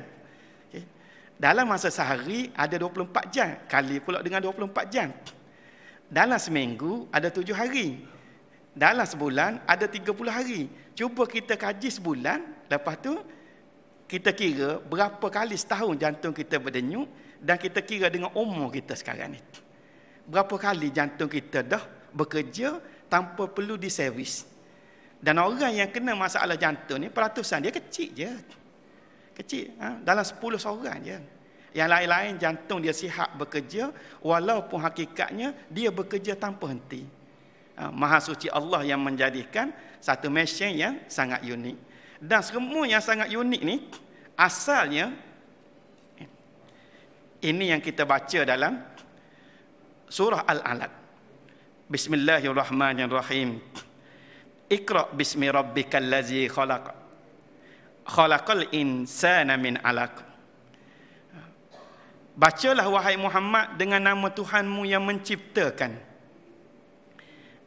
Dalam masa sehari ada 24 jam. Kali pula dengan 24 jam. Dalam seminggu ada 7 hari. Dalam sebulan ada 30 hari. Cuba kita kaji sebulan. Lepas tu kita kira berapa kali setahun jantung kita berdenyut. Dan kita kira dengan umur kita sekarang ni. Berapa kali jantung kita dah bekerja tanpa perlu diservis. Dan orang yang kena masalah jantung ni peratusan dia kecil je kecil ha? dalam 10 seorang je yang lain-lain jantung dia sihat bekerja walaupun hakikatnya dia bekerja tanpa henti ha? maha suci Allah yang menjadikan satu mesin yang sangat unik dan semua yang sangat unik ni asalnya ini yang kita baca dalam surah al-alaq bismillahirrahmanirrahim ikra bismi rabbikal ladzi khalaq khalaqal insana min alaq. Bacalah wahai Muhammad dengan nama Tuhanmu yang menciptakan.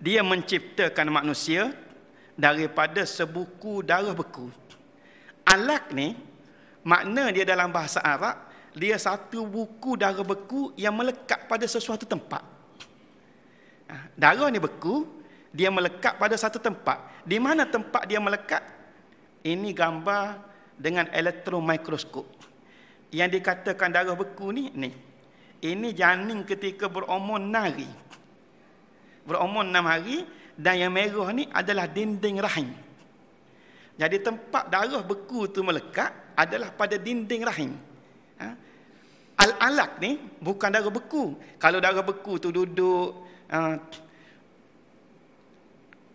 Dia menciptakan manusia daripada sebuku darah beku. Alak ni makna dia dalam bahasa Arab dia satu buku darah beku yang melekat pada sesuatu tempat. Ha, darah ni beku, dia melekat pada satu tempat. Di mana tempat dia melekat? ini gambar dengan elektron mikroskop yang dikatakan darah beku ni ni ini janin ketika berumur 6 hari berumur 6 hari dan yang merah ni adalah dinding rahim jadi tempat darah beku tu melekat adalah pada dinding rahim ha? al-alak ni bukan darah beku kalau darah beku tu duduk uh,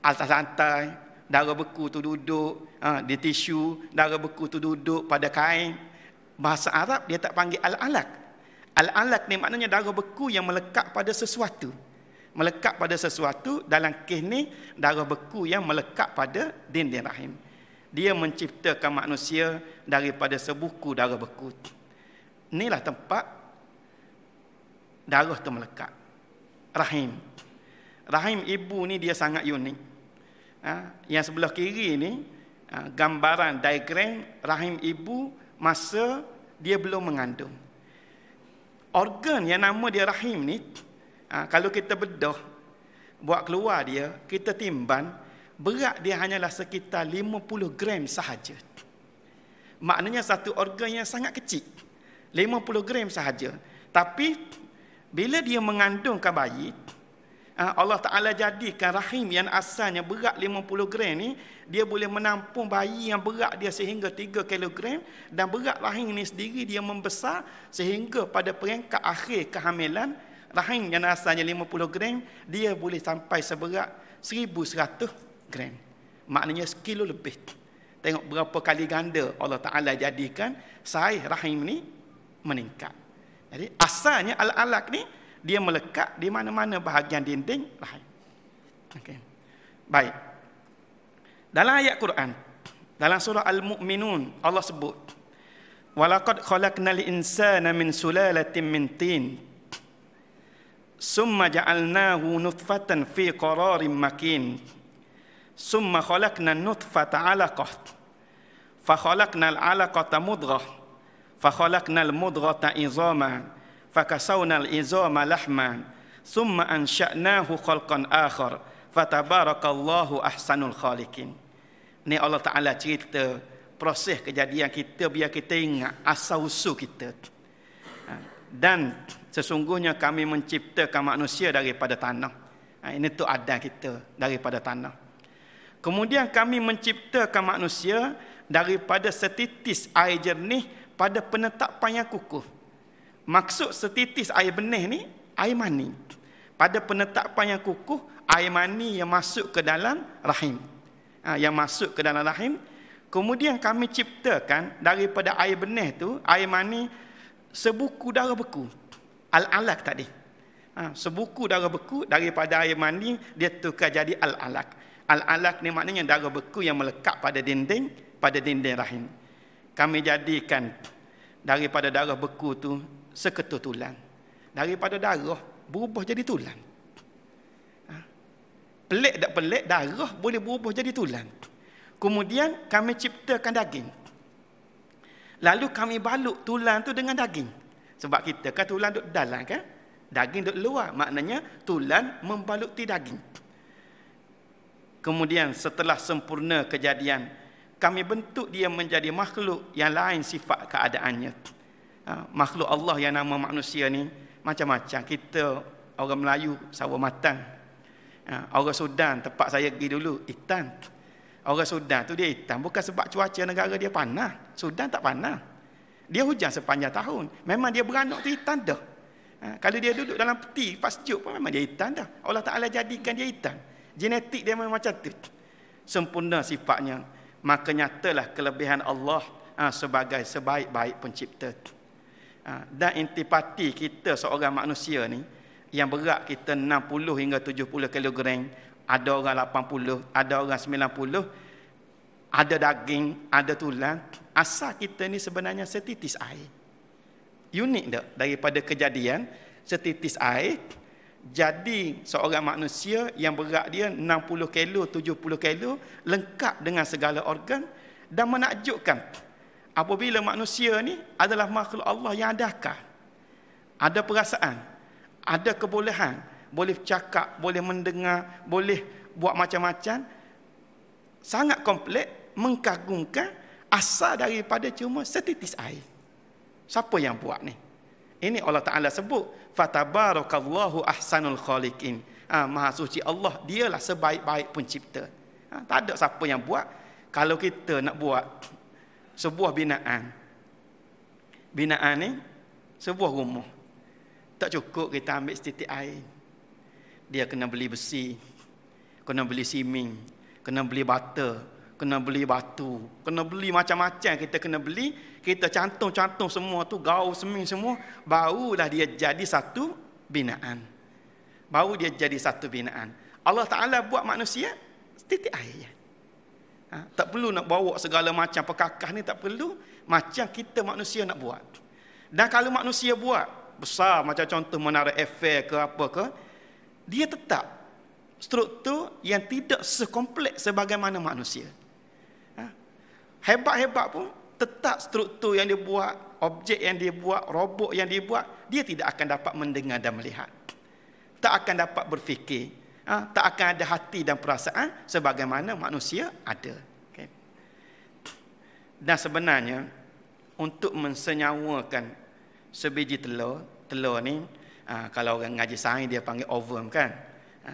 atas santai darah beku tu duduk ha, di tisu, darah beku tu duduk pada kain. Bahasa Arab dia tak panggil al-alak. Al-alak ni maknanya darah beku yang melekat pada sesuatu. Melekat pada sesuatu dalam kes ni darah beku yang melekat pada dinding rahim. Dia menciptakan manusia daripada sebuku darah beku. Inilah tempat darah tu melekat. Rahim. Rahim ibu ni dia sangat unik. Ha? yang sebelah kiri ni ha, gambaran diagram rahim ibu masa dia belum mengandung organ yang nama dia rahim ni ha, kalau kita bedah buat keluar dia kita timban berat dia hanyalah sekitar 50 gram sahaja maknanya satu organ yang sangat kecil 50 gram sahaja tapi bila dia mengandungkan bayi Ha, Allah Ta'ala jadikan rahim yang asalnya berat 50 gram ni, dia boleh menampung bayi yang berat dia sehingga 3 kilogram dan berat rahim ni sendiri dia membesar sehingga pada peringkat akhir kehamilan, rahim yang asalnya 50 gram, dia boleh sampai seberat 1100 gram. Maknanya sekilo lebih. Tengok berapa kali ganda Allah Ta'ala jadikan saiz rahim ni meningkat. Jadi asalnya al-alak ni, dia melekat di mana-mana bahagian dinding rahim. Okay. Baik. Dalam ayat Quran, dalam surah Al-Mu'minun, Allah sebut, "Walaqad khalaqnal insana min sulalatin min tin." ثم جعلناه نطفة في قرار مكين ثم خلقنا النطفة علقة فخلقنا العلقة مضغة فخلقنا المضغة عظاما fakasawna al izam al lahman thumma ansha'nahu khalqan akhar fatabarakallahu ahsanul khaliqin ni Allah Taala cerita proses kejadian kita biar kita ingat asal usul kita ha, dan sesungguhnya kami menciptakan manusia daripada tanah ha, ini tu ada kita daripada tanah kemudian kami menciptakan manusia daripada setitis air jernih pada penetapan yang kukuh Maksud setitis air benih ni air mani. Pada penetapan yang kukuh, air mani yang masuk ke dalam rahim. Ha, yang masuk ke dalam rahim. Kemudian kami ciptakan daripada air benih tu, air mani sebuku darah beku. Al-alak tadi. Ha, sebuku darah beku daripada air mani, dia tukar jadi al-alak. Al-alak ni maknanya darah beku yang melekat pada dinding, pada dinding rahim. Kami jadikan daripada darah beku tu seketul tulang. Daripada darah, berubah jadi tulang. Ha? Pelik tak pelik, darah boleh berubah jadi tulang. Kemudian kami ciptakan daging. Lalu kami balut tulang tu dengan daging. Sebab kita kan tulang duduk dalam kan? Daging duduk luar. Maknanya tulang membaluti daging. Kemudian setelah sempurna kejadian, kami bentuk dia menjadi makhluk yang lain sifat keadaannya. Tu. Ah, makhluk Allah yang nama manusia ni macam-macam. Kita orang Melayu sawah matang. Ah, orang Sudan tempat saya pergi dulu hitam. Orang Sudan tu dia hitam bukan sebab cuaca negara dia panas. Sudan tak panas. Dia hujan sepanjang tahun. Memang dia beranak tu hitam dah. Ah, kalau dia duduk dalam peti fasjuk pun memang dia hitam dah. Allah Taala jadikan dia hitam. Genetik dia memang macam tu. Sempurna sifatnya. Maka nyatalah kelebihan Allah sebagai sebaik-baik pencipta tu. Ha, dan intipati kita seorang manusia ni yang berat kita 60 hingga 70 kg ada orang 80 ada orang 90 ada daging ada tulang asal kita ni sebenarnya setitis air unik tak daripada kejadian setitis air jadi seorang manusia yang berat dia 60 kilo 70 kilo lengkap dengan segala organ dan menakjubkan apabila manusia ni adalah makhluk Allah yang ada akal. Ada perasaan, ada kebolehan, boleh cakap, boleh mendengar, boleh buat macam-macam. Sangat komplek, mengkagumkan asal daripada cuma setitis air. Siapa yang buat ni? Ini Allah Taala sebut, fatabarakallahu ahsanul khaliqin. Ah, ha, Maha suci Allah, dialah sebaik-baik pencipta. Ha, tak ada siapa yang buat. Kalau kita nak buat, sebuah binaan. Binaan ni sebuah rumah. Tak cukup kita ambil setitik air. Dia kena beli besi, kena beli simen, kena beli bata, kena beli batu, kena beli macam-macam kita kena beli, kita cantum-cantum semua tu gaul semin semua, barulah dia jadi satu binaan. Baru dia jadi satu binaan. Allah Taala buat manusia setitik air. Ha, tak perlu nak bawa segala macam pekakah ni tak perlu macam kita manusia nak buat. Dan kalau manusia buat besar macam contoh menara Eiffel ke apa ke dia tetap struktur yang tidak sekomplek sebagaimana manusia. Ha? Hebat-hebat pun tetap struktur yang dia buat, objek yang dia buat, robot yang dia buat, dia tidak akan dapat mendengar dan melihat. Tak akan dapat berfikir, ha, tak akan ada hati dan perasaan sebagaimana manusia ada okay. dan sebenarnya untuk mensenyawakan sebiji telur telur ni ha, kalau orang ngaji sains dia panggil ovum kan ha,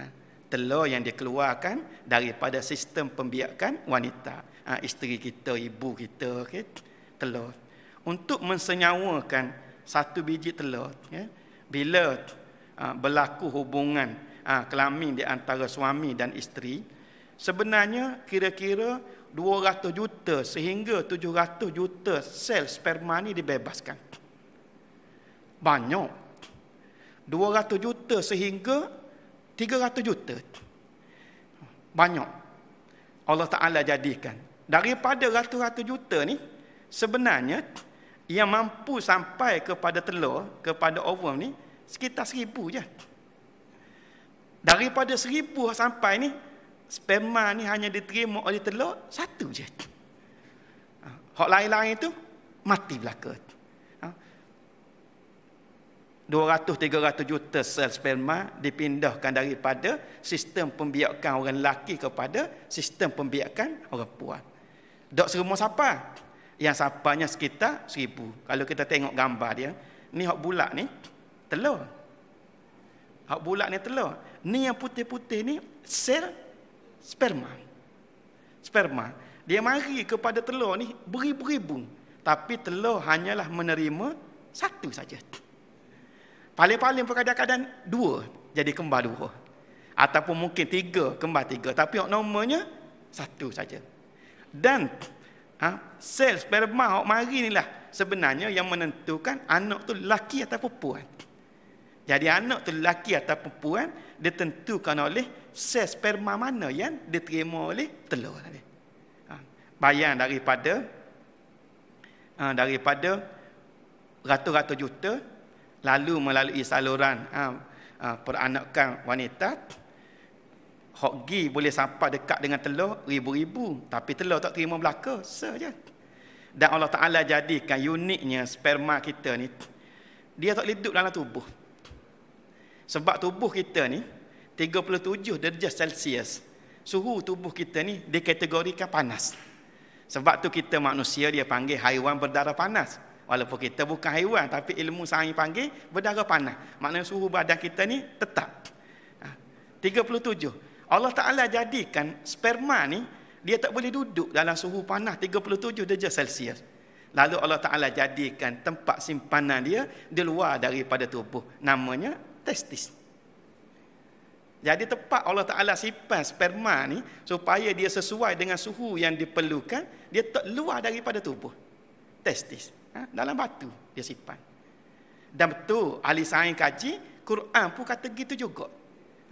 telur yang dikeluarkan daripada sistem pembiakan wanita ha, isteri kita ibu kita okay, telur untuk mensenyawakan satu biji telur ya, bila ha, berlaku hubungan ha, kelamin di antara suami dan isteri sebenarnya kira-kira 200 juta sehingga 700 juta sel sperma ni dibebaskan banyak 200 juta sehingga 300 juta banyak Allah Ta'ala jadikan daripada ratus-ratus juta ni sebenarnya yang mampu sampai kepada telur kepada ovum ni sekitar seribu je daripada seribu sampai ni sperma ni hanya diterima oleh telur satu je hak lain-lain tu mati ha, Dua ratus tiga ratus juta sel sperma dipindahkan daripada sistem pembiakan orang lelaki kepada sistem pembiakan orang puan. Dok serumah siapa? Yang sapanya sekitar seribu. Kalau kita tengok gambar dia, ni hak bulat ni telur. Hak bulat ni telur. Ni yang putih-putih ni sel sperma. Sperma. Dia mari kepada telur ni beribu-ribu. Tapi telur hanyalah menerima satu saja. Paling-paling pada kadang-kadang dua jadi kembar dua. Ataupun mungkin tiga kembar tiga. Tapi yang namanya satu saja. Dan ha, sel sperma yang mari ni lah sebenarnya yang menentukan anak tu laki ataupun puan. Jadi anak tu lelaki atau perempuan ditentukan oleh sel sperma mana yang diterima oleh telur tadi. Ha. Bayang daripada ha, daripada ratus-ratus juta lalu melalui saluran ha, peranakan wanita hokgi boleh sampai dekat dengan telur ribu-ribu tapi telur tak terima belaka saja. Dan Allah Taala jadikan uniknya sperma kita ni dia tak hidup dalam tubuh. Sebab tubuh kita ni 37 darjah Celsius. Suhu tubuh kita ni dikategorikan panas. Sebab tu kita manusia dia panggil haiwan berdarah panas. Walaupun kita bukan haiwan tapi ilmu sains panggil berdarah panas. Maknanya suhu badan kita ni tetap. 37. Ha, Allah Taala jadikan sperma ni dia tak boleh duduk dalam suhu panas 37 darjah Celsius. Lalu Allah Taala jadikan tempat simpanan dia di luar daripada tubuh namanya testis. Jadi tepat Allah Ta'ala simpan sperma ni supaya dia sesuai dengan suhu yang diperlukan, dia keluar daripada tubuh. Testis. Ha? Dalam batu dia simpan. Dan betul, ahli sains kaji, Quran pun kata gitu juga.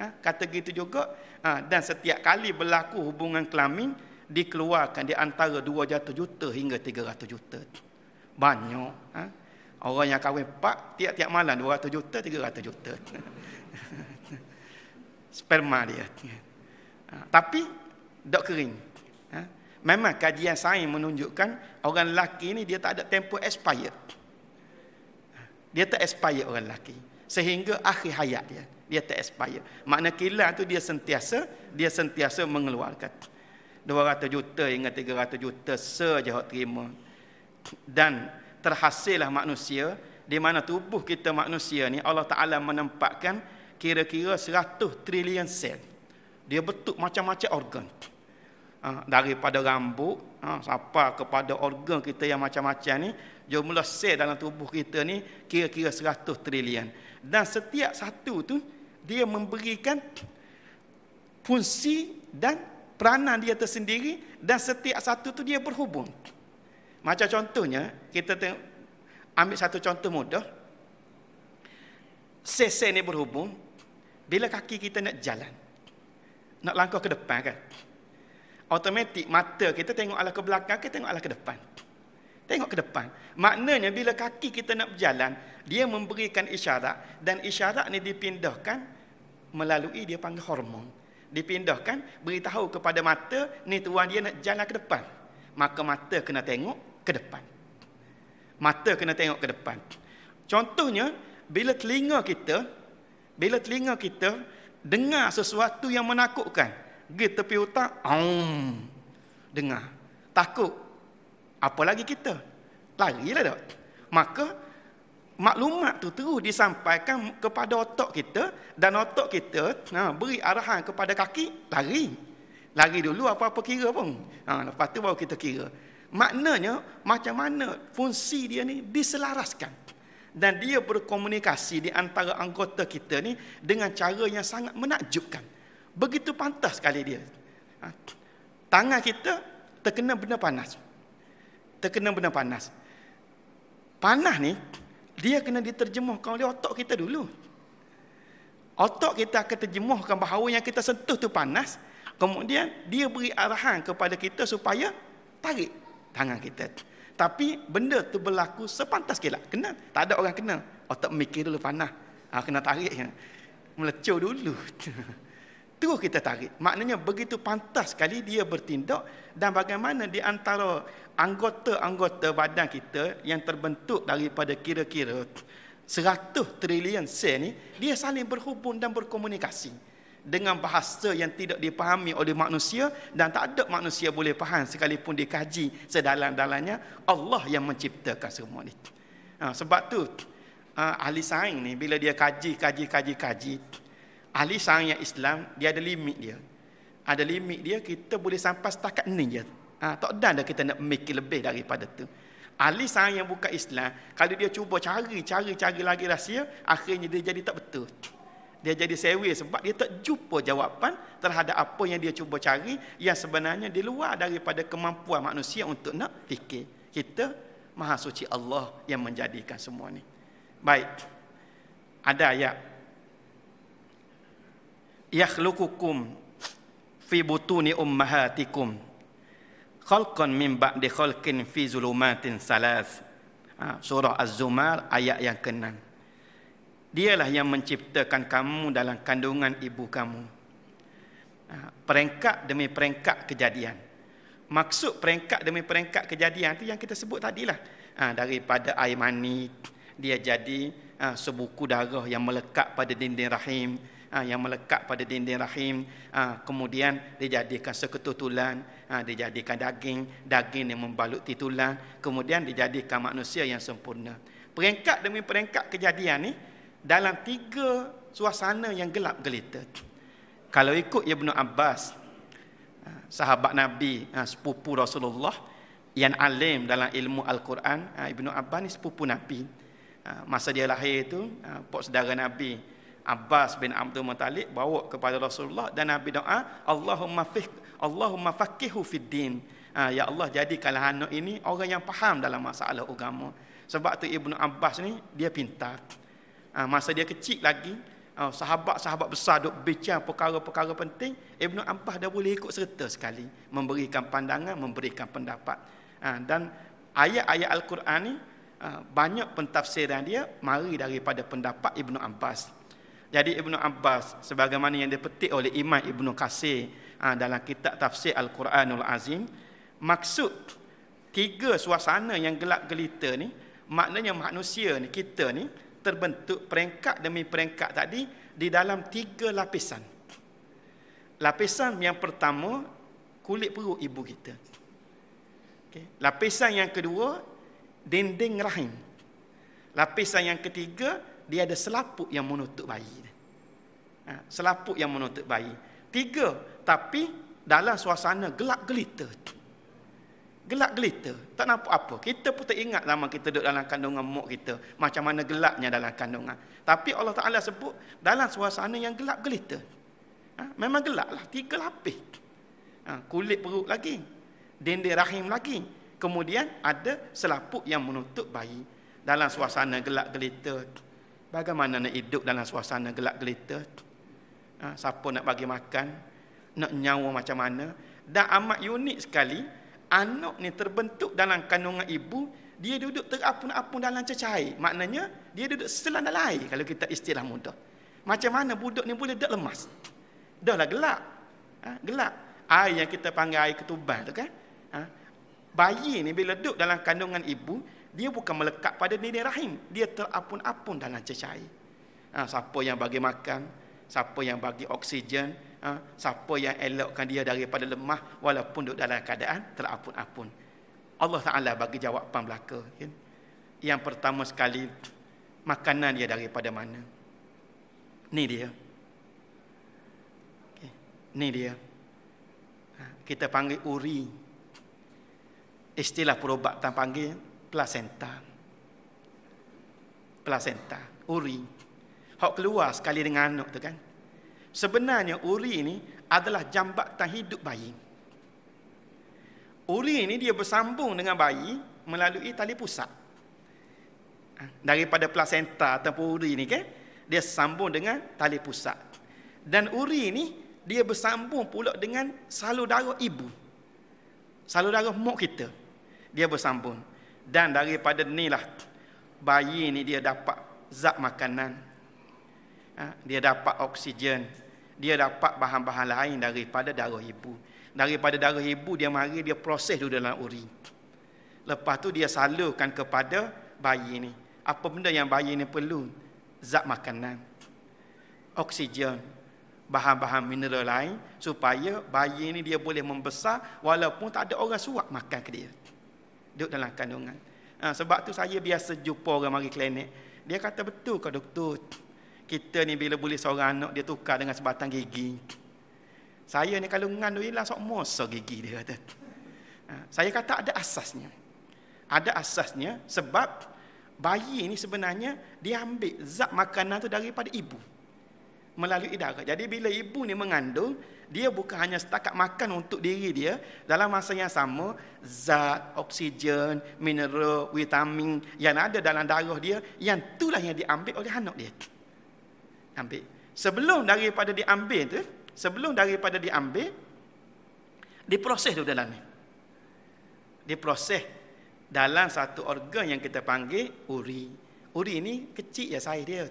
Ha? Kata gitu juga. Ha? Dan setiap kali berlaku hubungan kelamin, dikeluarkan di antara 200 juta juta hingga 300 juta. Banyak. Banyak. Ha? Orang yang kahwin pak tiap-tiap malam 200 juta, 300 juta. [laughs] Sperma dia. Ha, tapi dok kering. Ha, memang kajian sains menunjukkan orang lelaki ni dia tak ada tempo expire. Dia tak expire orang lelaki. Sehingga akhir hayat dia, dia tak expire. Makna kilang tu dia sentiasa, dia sentiasa mengeluarkan. 200 juta hingga 300 juta saja orang terima. Dan terhasillah manusia di mana tubuh kita manusia ni Allah Taala menempatkan kira-kira 100 trilion sel. Dia bentuk macam-macam organ. Ha, daripada rambut ha, sampai kepada organ kita yang macam-macam ni jumlah sel dalam tubuh kita ni kira-kira 100 trilion dan setiap satu tu dia memberikan fungsi dan peranan dia tersendiri dan setiap satu tu dia berhubung. Macam contohnya, kita tengok, ambil satu contoh mudah. Sese ni berhubung, bila kaki kita nak jalan, nak langkah ke depan kan? Automatik mata kita tengok ala ke belakang, kita tengok ala ke depan. Tengok ke depan. Maknanya bila kaki kita nak berjalan, dia memberikan isyarat. Dan isyarat ni dipindahkan melalui dia panggil hormon. Dipindahkan, beritahu kepada mata, ni tuan dia nak jalan ke depan. Maka mata kena tengok ke depan. Mata kena tengok ke depan. Contohnya, bila telinga kita, bila telinga kita dengar sesuatu yang menakutkan, pergi tepi hutan, um, dengar. Takut. Apa lagi kita? lah tak? Maka, maklumat tu terus disampaikan kepada otak kita dan otak kita ha, beri arahan kepada kaki, lari. Lari dulu apa-apa kira pun. Ha, lepas tu baru kita kira. Maknanya macam mana fungsi dia ni diselaraskan dan dia berkomunikasi di antara anggota kita ni dengan cara yang sangat menakjubkan. Begitu pantas sekali dia. Ha? Tangan kita terkena benda panas. Terkena benda panas. Panas ni dia kena diterjemahkan oleh otak kita dulu. Otak kita akan terjemahkan bahawa yang kita sentuh tu panas, kemudian dia beri arahan kepada kita supaya tarik tangan kita. Tapi benda tu berlaku sepantas kilat. Kena, tak ada orang kena. Otak oh, mikir dulu panah. Ah, ha, kena tarik. Melecur dulu. [laughs] Terus kita tarik. Maknanya begitu pantas sekali dia bertindak. Dan bagaimana di antara anggota-anggota badan kita yang terbentuk daripada kira-kira 100 trilion sel ni, dia saling berhubung dan berkomunikasi dengan bahasa yang tidak dipahami oleh manusia dan tak ada manusia boleh faham sekalipun dikaji sedalam-dalamnya Allah yang menciptakan semua ni. Ha, sebab tu ha, ahli sains ni bila dia kaji kaji kaji kaji ahli sains yang Islam dia ada limit dia. Ada limit dia kita boleh sampai setakat ni je. Ha, tak dan dah kita nak mikir lebih daripada tu. Ahli sains yang bukan Islam kalau dia cuba cari cari cari lagi rahsia akhirnya dia jadi tak betul dia jadi sewe sebab dia tak jumpa jawapan terhadap apa yang dia cuba cari yang sebenarnya di luar daripada kemampuan manusia untuk nak fikir kita maha suci Allah yang menjadikan semua ni baik ada ayat yakhluqukum fi butuni ummahatikum khalqan min ba'di khalqin fi zulumatin salas ha, surah az-zumar ayat yang keenam Dialah yang menciptakan kamu dalam kandungan ibu kamu. Ha, perengkap demi perengkap kejadian. Maksud perengkap demi perengkap kejadian itu yang kita sebut tadilah. Ha, daripada air mani, dia jadi ha, sebuku darah yang melekat pada dinding rahim. Yang melekat pada dinding rahim. Kemudian dia jadikan seketul tulang. Dia jadikan daging. Daging yang membaluti tulang. Kemudian dia jadikan manusia yang sempurna. Perengkap demi perengkap kejadian ini, dalam tiga suasana yang gelap gelita. Kalau ikut Ibn Abbas, ah, sahabat Nabi, ah, sepupu Rasulullah yang alim dalam ilmu Al-Quran, ah, Ibn Abbas ni sepupu Nabi. Masa dia lahir itu, pok saudara Nabi, Abbas bin Abdul Muttalib bawa kepada Rasulullah dan Nabi doa, Allahumma fih, Allahumma faqihu fid din. ya Allah jadikanlah anak ini orang yang faham dalam masalah agama. Sebab tu Ibnu Abbas ni dia pintar. Ha, masa dia kecil lagi, ha, sahabat-sahabat besar duk bincang perkara-perkara penting, Ibnu Ampah dah boleh ikut serta sekali memberikan pandangan, memberikan pendapat. Ha, dan ayat-ayat Al-Quran ni ha, banyak pentafsiran dia mari daripada pendapat Ibnu Abbas. Jadi Ibnu Abbas sebagaimana yang dipetik oleh Imam Ibnu Kasir ha, dalam kitab Tafsir Al-Quranul Azim, maksud tiga suasana yang gelap gelita ni maknanya manusia ni kita ni terbentuk peringkat demi peringkat tadi di dalam tiga lapisan. Lapisan yang pertama kulit perut ibu kita. Okay. Lapisan yang kedua dinding rahim. Lapisan yang ketiga dia ada selaput yang menutup bayi. Ha, selaput yang menutup bayi. Tiga tapi dalam suasana gelap gelita. Tu gelap gelita tak nampak apa kita pun tak ingat lama kita duduk dalam kandungan mak kita macam mana gelapnya dalam kandungan tapi Allah Taala sebut dalam suasana yang gelap gelita ha? memang gelaklah tiga lapis ha? kulit perut lagi dinding rahim lagi kemudian ada selaput yang menutup bayi dalam suasana gelap gelita bagaimana nak hidup dalam suasana gelap gelita ha? siapa nak bagi makan nak nyawa macam mana dan amat unik sekali anak ni terbentuk dalam kandungan ibu, dia duduk terapun-apun dalam cecair. Maknanya, dia duduk selan dalam air, kalau kita istilah mudah. Macam mana budak ni boleh tak lemas? Dah lah gelap. Ha, gelap. Air yang kita panggil air ketuban tu kan. Ha, bayi ni bila duduk dalam kandungan ibu, dia bukan melekat pada diri rahim. Dia terapun-apun dalam cecair. Ha, siapa yang bagi makan, siapa yang bagi oksigen, ha, siapa yang elokkan dia daripada lemah walaupun duduk dalam keadaan terapun-apun Allah Ta'ala bagi jawapan belaka kan? yang pertama sekali makanan dia daripada mana ni dia okay. ni dia ha, kita panggil uri istilah perubatan panggil plasenta, plasenta, uri hok keluar sekali dengan anak tu kan Sebenarnya uri ini adalah jambatan hidup bayi. Uri ini dia bersambung dengan bayi melalui tali pusat. Ah, daripada placenta ataupun uri ini kan, dia sambung dengan tali pusat. Dan uri ini dia bersambung pula dengan salur darah ibu. Salur darah mak kita. Dia bersambung. Dan daripada ni lah bayi ini dia dapat zat makanan. Ah, dia dapat oksigen, dia dapat bahan-bahan lain daripada darah ibu. Daripada darah ibu dia mari dia proses dulu dalam urin. Lepas tu dia salurkan kepada bayi ni. Apa benda yang bayi ni perlu? Zat makanan. Oksigen. Bahan-bahan mineral lain supaya bayi ni dia boleh membesar walaupun tak ada orang suap makan ke dia. Duduk dalam kandungan. Ha, sebab tu saya biasa jumpa orang mari klinik. Dia kata betul ke doktor? Kita ni bila boleh seorang anak dia tukar dengan sebatang gigi. Saya ni kalau ngan tu hilang sok mosok gigi dia kata. Ha, saya kata ada asasnya. Ada asasnya sebab bayi ni sebenarnya dia ambil zat makanan tu daripada ibu. Melalui darah. Jadi bila ibu ni mengandung, dia bukan hanya setakat makan untuk diri dia. Dalam masa yang sama, zat, oksigen, mineral, vitamin yang ada dalam darah dia, yang itulah yang diambil oleh anak dia. Itu ambil. Sebelum daripada diambil tu, sebelum daripada diambil diproses tu dalam ni. Diproses dalam satu organ yang kita panggil uri. Uri ni kecil ya saiz dia.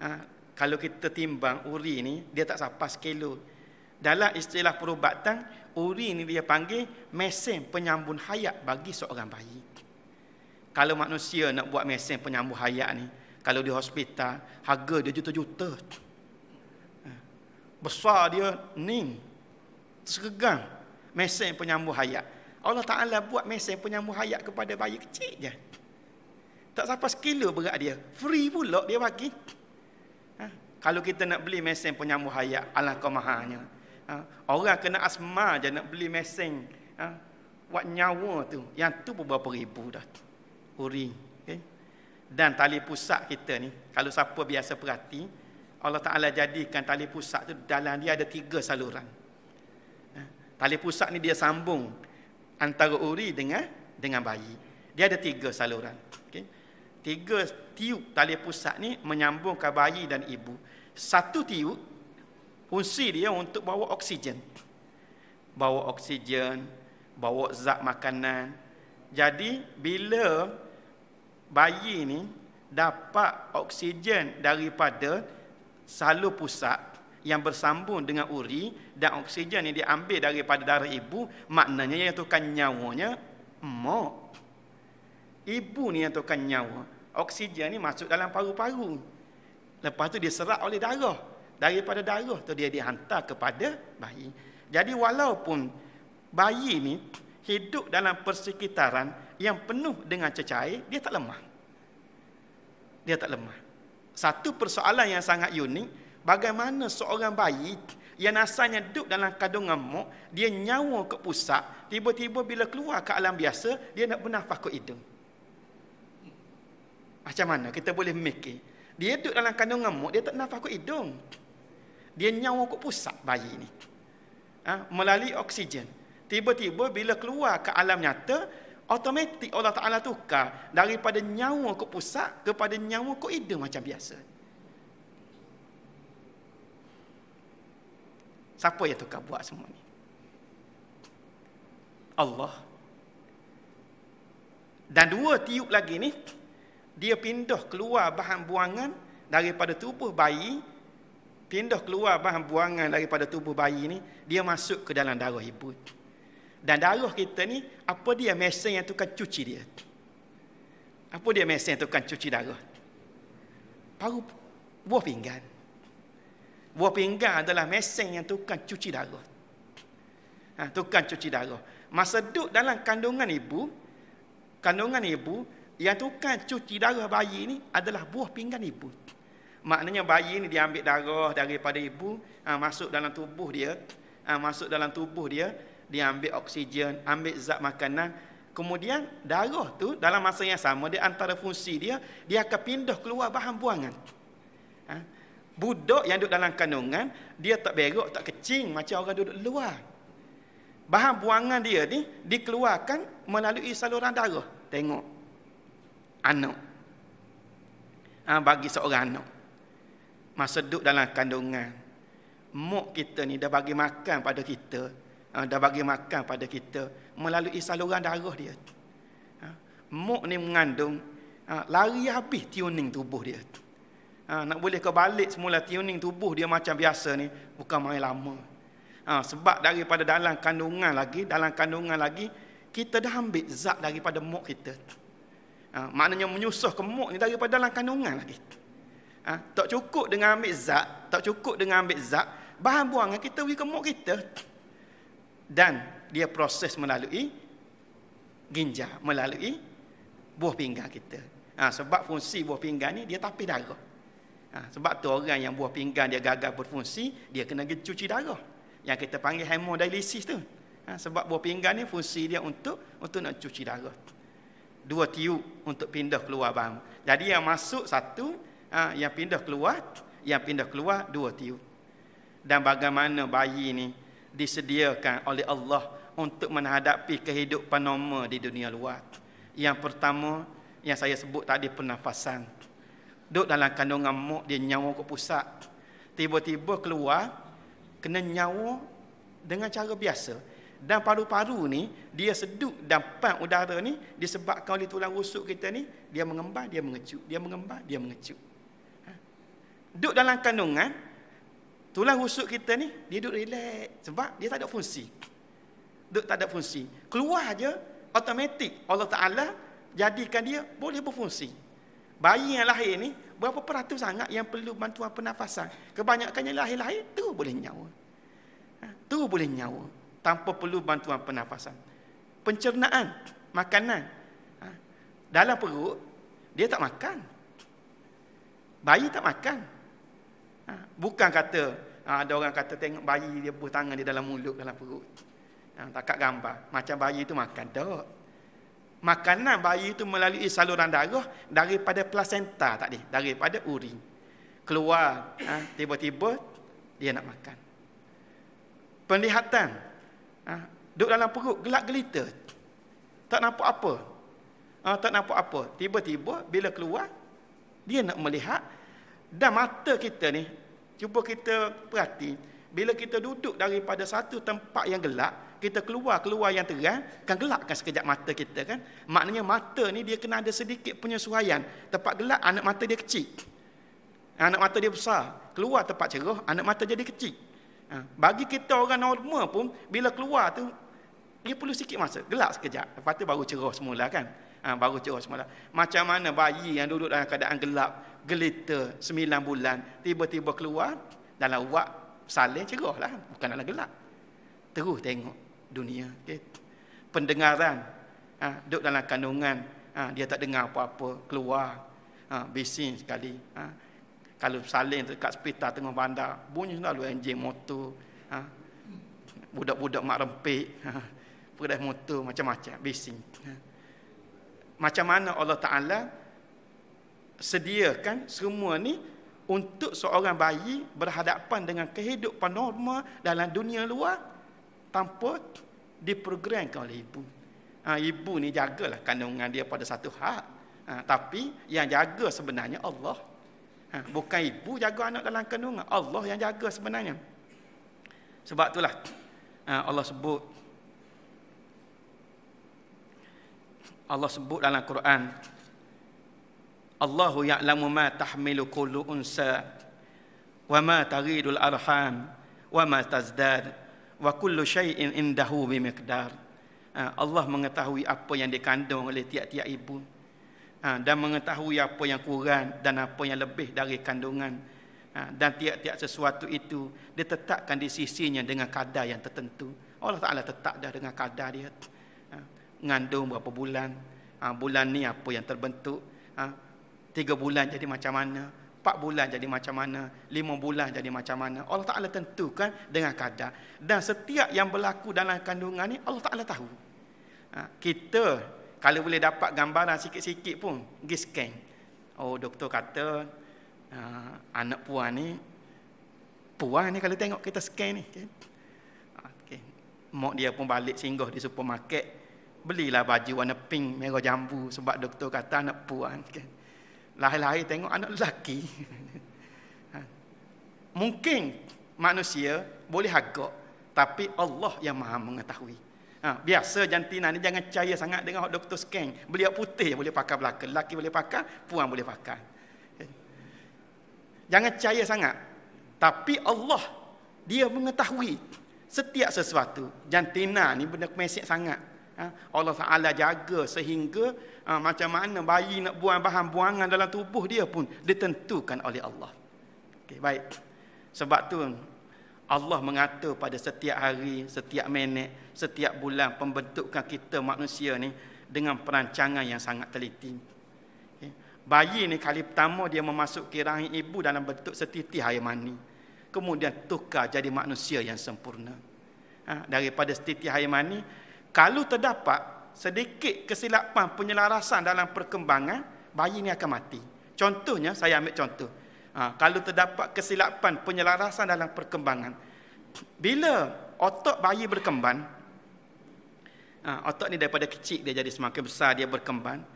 Ha, kalau kita timbang uri ni dia tak sampai sekilo. Dalam istilah perubatan, uri ni dia panggil mesin penyambung hayat bagi seorang bayi. Kalau manusia nak buat mesin penyambung hayat ni, kalau di hospital, harga dia juta-juta. Ha. Besar dia, ning. Tersegang. Mesin penyambung hayat. Allah Ta'ala buat mesin penyambung hayat kepada bayi kecil je. Tak sampai sekilo berat dia. Free pula dia bagi. Ha? Kalau kita nak beli mesin penyambung hayat, Allah kau mahanya. Ha? Orang kena asma je nak beli mesin. Ha? Buat nyawa tu. Yang tu beberapa ribu dah. Uring dan tali pusat kita ni kalau siapa biasa perhati Allah Taala jadikan tali pusat tu dalam dia ada tiga saluran. Ha? Tali pusat ni dia sambung antara uri dengan dengan bayi. Dia ada tiga saluran. Okay. Tiga tiup tali pusat ni menyambungkan bayi dan ibu. Satu tiup fungsi dia untuk bawa oksigen. Bawa oksigen, bawa zat makanan. Jadi bila bayi ni dapat oksigen daripada salur pusat yang bersambung dengan uri dan oksigen yang diambil daripada darah ibu maknanya yang tukan nyawanya mak ibu ni yang tukan nyawa oksigen ni masuk dalam paru-paru lepas tu dia serap oleh darah daripada darah tu dia dihantar kepada bayi jadi walaupun bayi ni hidup dalam persekitaran yang penuh dengan cecair, dia tak lemah. Dia tak lemah. Satu persoalan yang sangat unik, bagaimana seorang bayi yang asalnya duduk dalam kandungan mak, dia nyawa ke pusat, tiba-tiba bila keluar ke alam biasa, dia nak bernafas ke hidung. Macam mana kita boleh mikir? Dia duduk dalam kandungan mak, dia tak nafas ke hidung. Dia nyawa ke pusat bayi ini. Ha? Melalui oksigen. Tiba-tiba bila keluar ke alam nyata, automatik Allah Ta'ala tukar daripada nyawa ke pusat kepada nyawa ke ide macam biasa. Siapa yang tukar buat semua ni? Allah. Dan dua tiup lagi ni, dia pindah keluar bahan buangan daripada tubuh bayi, pindah keluar bahan buangan daripada tubuh bayi ni, dia masuk ke dalam darah ibu. Itu. Dan darah kita ni, apa dia mesin yang tukar cuci dia? Apa dia mesin yang tukar cuci darah? Paru buah pinggan. Buah pinggan adalah mesin yang tukar cuci darah. Ha, tukang cuci darah. Masa duduk dalam kandungan ibu, kandungan ibu, yang tukar cuci darah bayi ni adalah buah pinggan ibu. Maknanya bayi ni diambil darah daripada ibu, ha, masuk dalam tubuh dia, ha, masuk dalam tubuh dia, dia ambil oksigen, ambil zat makanan. Kemudian darah tu dalam masa yang sama dia antara fungsi dia dia akan pindah keluar bahan buangan. Ha? Budak yang duduk dalam kandungan dia tak berak, tak kecing macam orang duduk luar. Bahan buangan dia ni dikeluarkan melalui saluran darah. Tengok. Anak. Ha, bagi seorang anak. Masa duduk dalam kandungan. Mok kita ni dah bagi makan pada kita uh, dah bagi makan pada kita melalui saluran darah dia. Ha, uh, ni mengandung uh, lari habis tuning tubuh dia. Ha, nak boleh ke balik semula tuning tubuh dia macam biasa ni bukan main lama. Ha, uh, sebab daripada dalam kandungan lagi, dalam kandungan lagi kita dah ambil zat daripada mok kita. Ha, maknanya menyusuh ke mok ni daripada dalam kandungan lagi. Ha, tak cukup dengan ambil zat, tak cukup dengan ambil zat, bahan buangan kita pergi ke mok kita dan dia proses melalui ginjal melalui buah pinggang kita ha, sebab fungsi buah pinggang ni dia tapi darah ha, sebab tu orang yang buah pinggang dia gagal berfungsi dia kena cuci darah yang kita panggil hemodialisis tu ha, sebab buah pinggang ni fungsi dia untuk untuk nak cuci darah dua tiup untuk pindah keluar bang jadi yang masuk satu ha, yang pindah keluar yang pindah keluar dua tiup dan bagaimana bayi ni disediakan oleh Allah untuk menghadapi kehidupan normal di dunia luar. Yang pertama yang saya sebut tadi pernafasan. Duduk dalam kandungan muk dia nyawa ke pusat. Tiba-tiba keluar kena nyawa dengan cara biasa dan paru-paru ni dia seduk dampak udara ni disebabkan oleh tulang rusuk kita ni dia mengembang dia mengecut dia mengembang dia mengecut. Ha. Duduk dalam kandungan Tulang rusuk kita ni, dia duduk relax. Sebab dia tak ada fungsi. Duduk tak ada fungsi. Keluar aja, automatik, Allah Ta'ala jadikan dia boleh berfungsi. Bayi yang lahir ni, berapa peratus sangat yang perlu bantuan pernafasan. Kebanyakan yang lahir-lahir, tu boleh nyawa. Ha, tu boleh nyawa. Tanpa perlu bantuan pernafasan. Pencernaan, makanan. Ha, dalam perut, dia tak makan. Bayi tak makan. Ha, bukan kata ha, ada orang kata tengok bayi dia buat tangan dia dalam mulut dalam perut. Ha, takak gambar. Macam bayi itu makan dok. Makanan bayi itu melalui saluran darah daripada placenta tadi, daripada urin. Keluar ha, tiba-tiba dia nak makan. Penlihatan. Ha, duduk dalam perut gelap gelita. Tak nampak apa. Ha, tak nampak apa. Tiba-tiba bila keluar dia nak melihat dan mata kita ni Cuba kita perhati, bila kita duduk daripada satu tempat yang gelap, kita keluar keluar yang terang, kan kan sekejap mata kita kan? Maknanya mata ni dia kena ada sedikit penyesuaian. Tempat gelap anak mata dia kecil. Anak mata dia besar. Keluar tempat cerah, anak mata jadi kecil. Ha, bagi kita orang normal pun bila keluar tu dia perlu sikit masa, gelap sekejap. Lepas tu baru cerah semula kan? Ha, baru cerah semalam. Macam mana bayi yang duduk dalam keadaan gelap, geliter, sembilan bulan, tiba-tiba keluar, dalam wak saling cerah lah. Bukan dalam gelap. Terus tengok dunia. Pendengaran. Ha, duduk dalam kandungan. Ha, dia tak dengar apa-apa. Keluar. Ha, bising sekali. Ha, kalau saling dekat sepitar tengah bandar. Bunyi selalu enjin motor. Ha, budak-budak mak rempik. Ha, Pergedai motor macam-macam. Bising. Ha macam mana Allah Taala sediakan semua ni untuk seorang bayi berhadapan dengan kehidupan normal dalam dunia luar tanpa diprogramkan oleh ibu. Ha, ibu ni jagalah kandungan dia pada satu hak. Ha, tapi yang jaga sebenarnya Allah. Ha, bukan ibu jaga anak dalam kandungan. Allah yang jaga sebenarnya. Sebab itulah ha, Allah sebut Allah sebut dalam Quran Allahu ya'lamu ma tahmilu kullu unsa wa ma taghidul arham wa ma tazdad wa kullu shay'in indahu bi miqdar ha, Allah mengetahui apa yang dikandung oleh tiap-tiap ibu ha, dan mengetahui apa yang kurang dan apa yang lebih dari kandungan ha, dan tiap-tiap sesuatu itu ditetapkan di sisinya dengan kadar yang tertentu Allah Taala tetap dah dengan kadar dia Ngandung berapa bulan ha, Bulan ni apa yang terbentuk ha, Tiga bulan jadi macam mana Empat bulan jadi macam mana Lima bulan jadi macam mana Allah Ta'ala tentukan dengan kadar Dan setiap yang berlaku dalam kandungan ni Allah Ta'ala tahu ha, Kita kalau boleh dapat gambaran sikit-sikit pun Pergi scan Oh doktor kata ha, Anak puan ni Puan ni kalau tengok kita scan ni kan? ha, okay. Mak dia pun balik singgah di supermarket belilah baju warna pink merah jambu sebab doktor kata anak puan kan. Lahir-lahir tengok anak lelaki. [laughs] Ha. Mungkin manusia boleh agak tapi Allah yang Maha mengetahui. Ha, biasa jantina ni jangan percaya sangat dengan doktor scan. Beliau putih boleh pakai belaka, lelaki boleh pakai, puan boleh pakai. Kan. Jangan percaya sangat. Tapi Allah dia mengetahui setiap sesuatu. Jantina ni benda mesek sangat. Ha? Allah Ta'ala jaga sehingga ha, macam mana bayi nak buang bahan buangan dalam tubuh dia pun ditentukan oleh Allah. Okay, baik. Sebab tu Allah mengata pada setiap hari, setiap minit, setiap bulan pembentukan kita manusia ni dengan perancangan yang sangat teliti. Okay. Bayi ni kali pertama dia memasuki rahim ibu dalam bentuk setitih air mani. Kemudian tukar jadi manusia yang sempurna. Ha, daripada setitih air mani, kalau terdapat sedikit kesilapan penyelarasan dalam perkembangan, bayi ini akan mati. Contohnya, saya ambil contoh. Ha, kalau terdapat kesilapan penyelarasan dalam perkembangan, bila otak bayi berkembang, ha, otot ni daripada kecil dia jadi semakin besar, dia berkembang.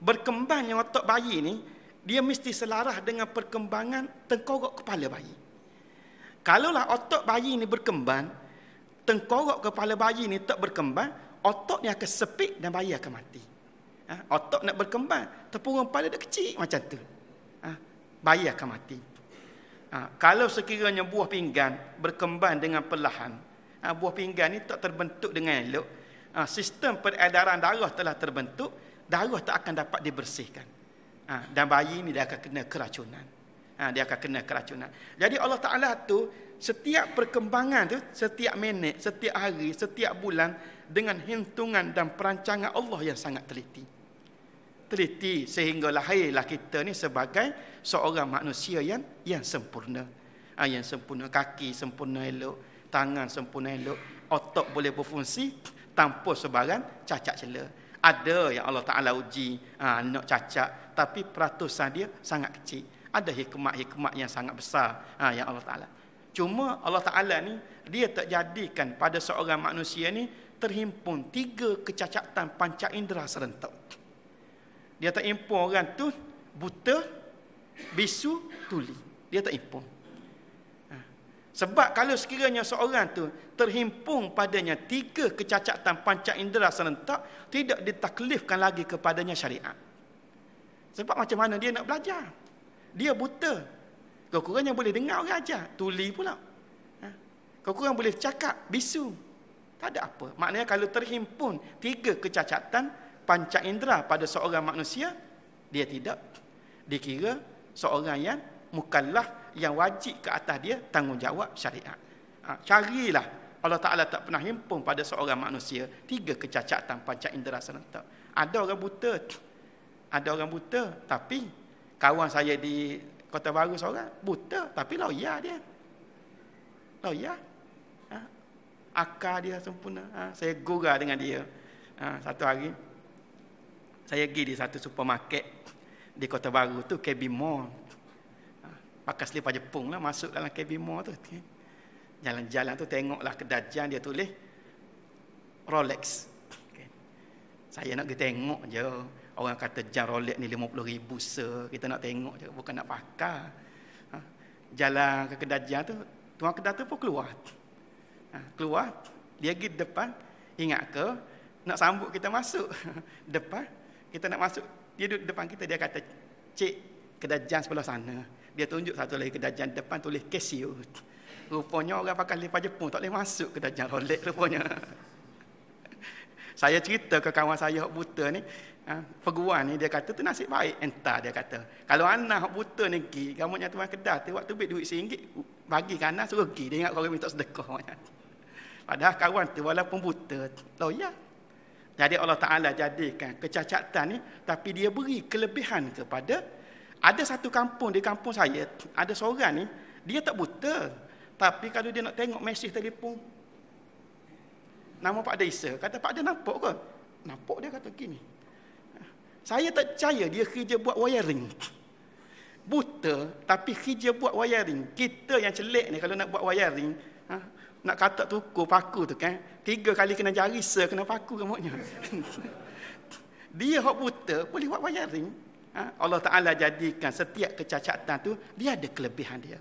Berkembangnya otak bayi ni, dia mesti selaras dengan perkembangan tengkorok kepala bayi. Kalaulah otak bayi ini berkembang, tengkorok kepala bayi ni tak berkembang, otot ni akan sepit dan bayi akan mati. Ha? Otot nak berkembang, tepung kepala dah kecil macam tu. Ha? Bayi akan mati. Ha? Kalau sekiranya buah pinggan berkembang dengan perlahan, ha? buah pinggan ni tak terbentuk dengan elok, ha? sistem peredaran darah telah terbentuk, darah tak akan dapat dibersihkan. Ha? Dan bayi ni dia akan kena keracunan. Ha? Dia akan kena keracunan. Jadi Allah Ta'ala tu, setiap perkembangan tu setiap minit setiap hari setiap bulan dengan hitungan dan perancangan Allah yang sangat teliti teliti sehingga lahirlah kita ni sebagai seorang manusia yang yang sempurna ha, yang sempurna kaki sempurna elok tangan sempurna elok otak boleh berfungsi tanpa sebarang cacat cela ada yang Allah Ta'ala uji ha, ah, nak cacat tapi peratusan dia sangat kecil ada hikmah hikmat yang sangat besar ha, yang Allah Ta'ala Cuma Allah Ta'ala ni, dia tak jadikan pada seorang manusia ni, terhimpun tiga kecacatan panca indera serentak. Dia tak impun orang tu, buta, bisu, tuli. Dia tak impun. Ha. Sebab kalau sekiranya seorang tu terhimpun padanya tiga kecacatan panca indera serentak, tidak ditaklifkan lagi kepadanya syariat. Sebab macam mana dia nak belajar? Dia buta, kau kurang yang boleh dengar orang ajar. Tuli pula. Ha? Kau kurang boleh cakap, bisu. Tak ada apa. Maknanya kalau terhimpun tiga kecacatan panca indera pada seorang manusia, dia tidak dikira seorang yang mukallah yang wajib ke atas dia tanggungjawab syariat. Ha, carilah Allah Ta'ala tak pernah himpun pada seorang manusia tiga kecacatan panca indera serentak. Ada orang buta. Ada orang buta. Tapi kawan saya di Kota Baru seorang buta tapi lawyer dia. Lawyer. Ha? Akar dia sempurna. Ha? Saya gurau dengan dia. Ha? satu hari saya pergi di satu supermarket di Kota Baru tu KB Mall. Ha? pakai selipar Jepung lah masuk dalam KB Mall tu. Jalan-jalan tu tengoklah kedajian dia tulis Rolex. Saya nak pergi tengok je. Orang kata jam Rolex ni RM50,000 se. Kita nak tengok je. Bukan nak pakar. Ha? Jalan ke kedai jam tu. Tuan kedai tu pun keluar. Ha? Keluar. Dia pergi depan. Ingat ke? Nak sambut kita masuk. [laughs] depan. Kita nak masuk. Dia duduk depan kita. Dia kata, Cik, kedai jam sebelah sana. Dia tunjuk satu lagi kedai jam depan tulis Casio. [laughs] Rupanya orang pakai lipat Jepun. Tak boleh masuk kedai jam Rolex rupanya. [laughs] Saya cerita ke kawan saya hak buta ni, ha, peguan ni dia kata tu nasib baik entah dia kata. Kalau anak hak buta ni pergi gamuknya tuan kedah tu waktu duit RM1 bagi kan anak suruh pergi dia ingat kau minta sedekah Padahal kawan tu walaupun buta loyal. Jadi Allah Taala jadikan kecacatan ni tapi dia beri kelebihan kepada ada satu kampung di kampung saya ada seorang ni dia tak buta tapi kalau dia nak tengok mesej telefon Nama Pak Ada Daisa. Kata Pak Ada nampak ke? Nampak dia kata gini. Saya tak percaya dia kerja buat wiring. Buta tapi kerja buat wiring. Kita yang celik ni kalau nak buat wiring. Ha? Nak kata tukur paku tu kan. Tiga kali kena jari sir kena paku ke maknya. [laughs] dia hok buta boleh buat wiring. Ha? Allah Ta'ala jadikan setiap kecacatan tu dia ada kelebihan dia.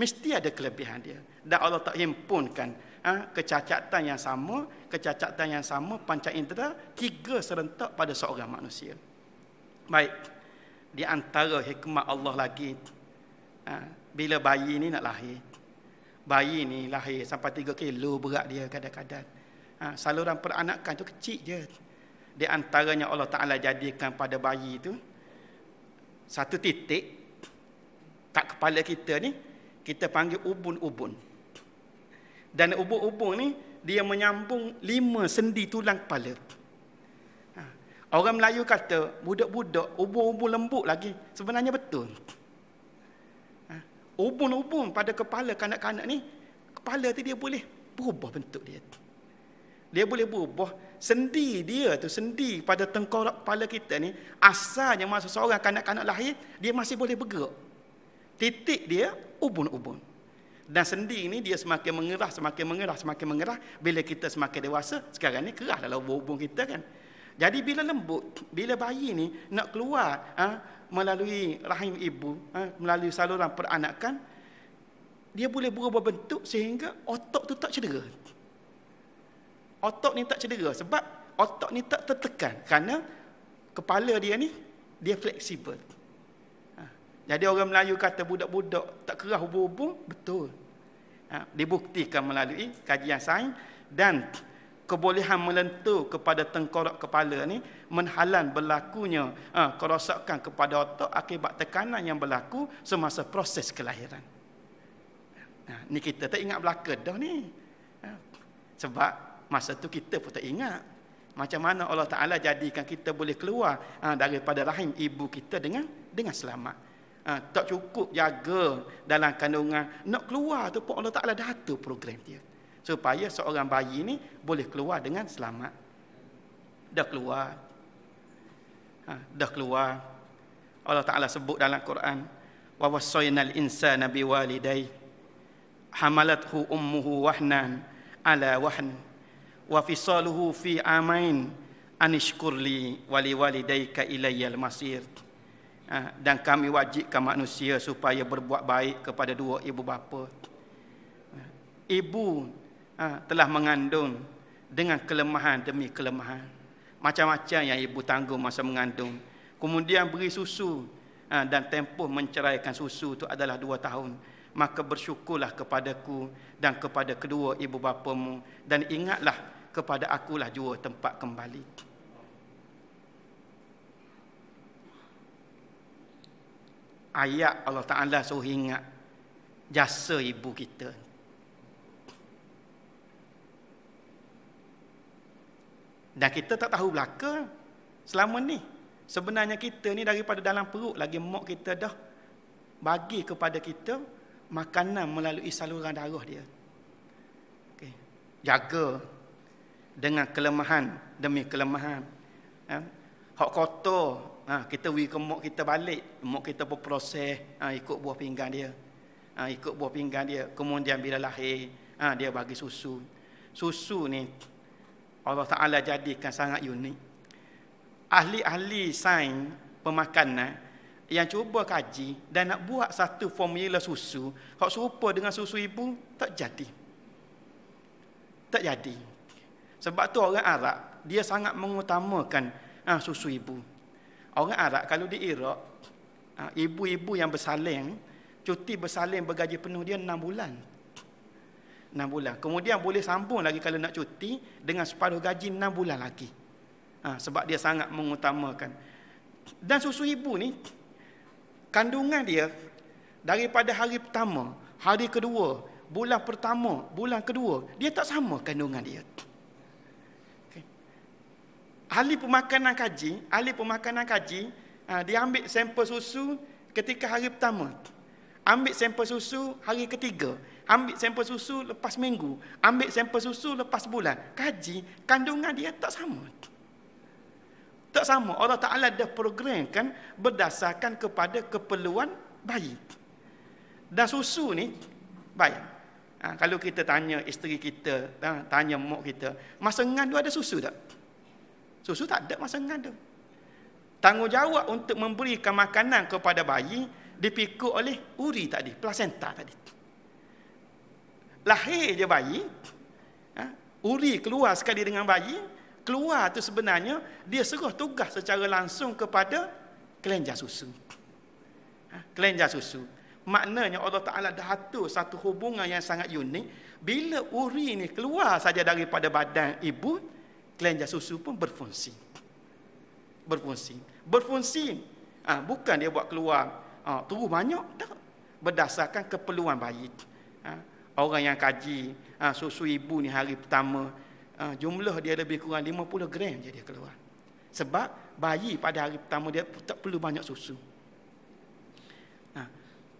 Mesti ada kelebihan dia. Dan Allah tak himpunkan ha, kecacatan yang sama, kecacatan yang sama, panca indera, tiga serentak pada seorang manusia. Baik, di antara hikmah Allah lagi, ha, bila bayi ini nak lahir, bayi ini lahir sampai tiga kilo berat dia kadang-kadang. Ha, saluran peranakan tu kecil je. Di antaranya Allah Ta'ala jadikan pada bayi itu, satu titik, tak kepala kita ni, kita panggil ubun-ubun. Dan ubung-ubung ni dia menyambung lima sendi tulang kepala. Ha. Orang Melayu kata budak-budak ubung-ubung lembut lagi. Sebenarnya betul. Ha. Ubung-ubung pada kepala kanak-kanak ni kepala tu dia boleh berubah bentuk dia. Dia boleh berubah sendi dia tu sendi pada tengkorak kepala kita ni asalnya masa seorang kanak-kanak lahir dia masih boleh bergerak. Titik dia ubun-ubun. Dan sendi ini dia semakin mengerah, semakin mengerah, semakin mengerah. Bila kita semakin dewasa, sekarang ni kerah dalam hubung kita kan. Jadi bila lembut, bila bayi ni nak keluar ha, melalui rahim ibu, ha, melalui saluran peranakan, dia boleh berubah bentuk sehingga otot tu tak cedera. Otot ni tak cedera sebab otot ni tak tertekan kerana kepala dia ni dia fleksibel. Ha. Jadi orang Melayu kata budak-budak tak kerah hubung-hubung, betul. Ha, dibuktikan melalui kajian sains dan kebolehan melentur kepada tengkorak kepala ni menghalang berlakunya ha, kerosakan kepada otak akibat tekanan yang berlaku semasa proses kelahiran. Ha, ni kita tak ingat belaka dah ni. Ha, sebab masa tu kita pun tak ingat macam mana Allah Taala jadikan kita boleh keluar ha, daripada rahim ibu kita dengan dengan selamat ha, tak cukup jaga dalam kandungan nak keluar tu pun Allah Taala dah atur program dia supaya seorang bayi ni boleh keluar dengan selamat dah keluar ha, dah keluar Allah Taala sebut dalam Quran wa wasaynal insana bi walidai hamalathu ummuhu wahnan ala wahn wa fisaluhu fi amain anishkurli wali walidayka ilayyal masir masir Ha, dan kami wajibkan manusia supaya berbuat baik kepada dua ibu bapa. Ha, ibu ha, telah mengandung dengan kelemahan demi kelemahan. Macam-macam yang ibu tanggung masa mengandung. Kemudian beri susu dan tempoh menceraikan susu itu adalah dua tahun. Maka bersyukurlah kepadaku dan kepada kedua ibu bapamu. Dan ingatlah kepada akulah jua tempat kembali. Kembali. ayat Allah Ta'ala suruh ingat jasa ibu kita dan kita tak tahu belaka selama ni sebenarnya kita ni daripada dalam perut lagi mak kita dah bagi kepada kita makanan melalui saluran darah dia okay. jaga dengan kelemahan demi kelemahan eh? hak kotor Ha, kita pergi ke mak kita balik. Mak kita pun proses ha, ikut buah pinggan dia. Ha, ikut buah pinggan dia. Kemudian bila lahir, ha, dia bagi susu. Susu ni Allah Ta'ala jadikan sangat unik. Ahli-ahli sains pemakanan yang cuba kaji dan nak buat satu formula susu, kalau serupa dengan susu ibu, tak jadi. Tak jadi. Sebab tu orang Arab, dia sangat mengutamakan ha, susu ibu. Orang Arab kalau di Iraq, ah, ibu-ibu yang bersalin, cuti bersalin bergaji penuh dia enam bulan. enam bulan. Kemudian boleh sambung lagi kalau nak cuti dengan separuh gaji enam bulan lagi. Ha, sebab dia sangat mengutamakan. Dan susu ibu ni, kandungan dia daripada hari pertama, hari kedua, bulan pertama, bulan kedua, dia tak sama kandungan dia. Dia ahli pemakanan kaji, ahli pemakanan kaji, ah, dia ambil sampel susu ketika hari pertama. Ambil sampel susu hari ketiga. Ambil sampel susu lepas minggu. Ambil sampel susu lepas bulan. Kaji, kandungan dia tak sama. Tak sama. Allah Ta'ala dah kan berdasarkan kepada keperluan bayi. Dan susu ni, bayang. Ah, ha, kalau kita tanya isteri kita, ah, tanya mak kita, masa ngan tu ada susu tak? Susu tak ada masa mengandung. Tanggungjawab untuk memberikan makanan kepada bayi dipikul oleh uri tadi, plasenta tadi. Lahir je bayi, ha? uri keluar sekali dengan bayi, keluar tu sebenarnya dia serah tugas secara langsung kepada kelenjar susu. Ha? Kelenjar susu. Maknanya Allah Ta'ala dah atur satu hubungan yang sangat unik. Bila uri ni keluar saja daripada badan ibu, kelenjar susu pun berfungsi. Berfungsi. Berfungsi. Ha, bukan dia buat keluar ha, tubuh banyak. Tak. Berdasarkan keperluan bayi. Ha, orang yang kaji ha, susu ibu ni hari pertama. Ha, jumlah dia lebih kurang 50 gram je dia keluar. Sebab bayi pada hari pertama dia tak perlu banyak susu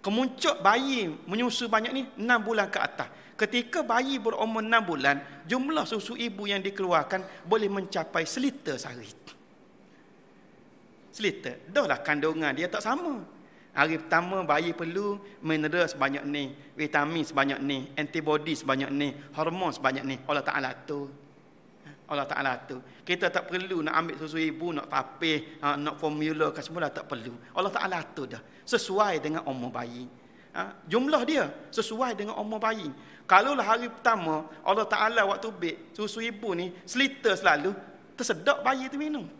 kemuncut bayi menyusu banyak ni 6 bulan ke atas. Ketika bayi berumur 6 bulan, jumlah susu ibu yang dikeluarkan boleh mencapai seliter sehari. Seliter. Dah lah kandungan dia tak sama. Hari pertama bayi perlu mineral sebanyak ni, vitamin sebanyak ni, antibodi sebanyak ni, hormon sebanyak ni. Allah Ta'ala tu. Allah Ta'ala tu. Kita tak perlu nak ambil susu ibu, nak tapih, ha, nak formula ke semua tak perlu. Allah Ta'ala tu dah. Sesuai dengan umur bayi. Ha, jumlah dia sesuai dengan umur bayi. Kalau hari pertama Allah Ta'ala waktu bit susu ibu ni seliter selalu, tersedak bayi tu minum.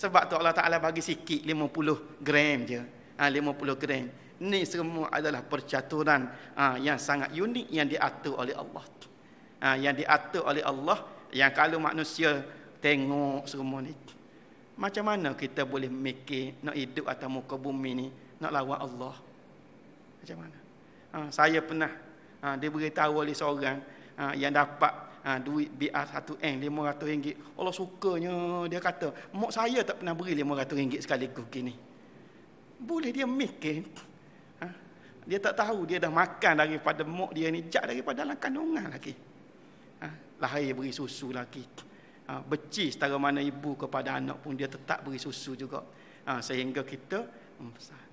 Sebab tu Allah Ta'ala bagi sikit 50 gram je. Ha, 50 gram. Ni semua adalah percaturan ha, yang sangat unik yang diatur oleh Allah tu ha, yang diatur oleh Allah yang kalau manusia tengok semua ni macam mana kita boleh mikir nak hidup atas muka bumi ni nak lawan Allah macam mana ha, saya pernah ha, ah, dia beritahu oleh seorang ha, yang dapat ha, duit BR 1 N 500 ringgit Allah sukanya dia kata mak saya tak pernah beri 500 ringgit sekali sekaligus gini boleh dia mikir ha? dia tak tahu dia dah makan daripada mak dia ni jak daripada dalam kandungan lagi lahir beri susu lagi. Ha, beci setara mana ibu kepada anak pun dia tetap beri susu juga. Ha, sehingga kita membesar. Ha,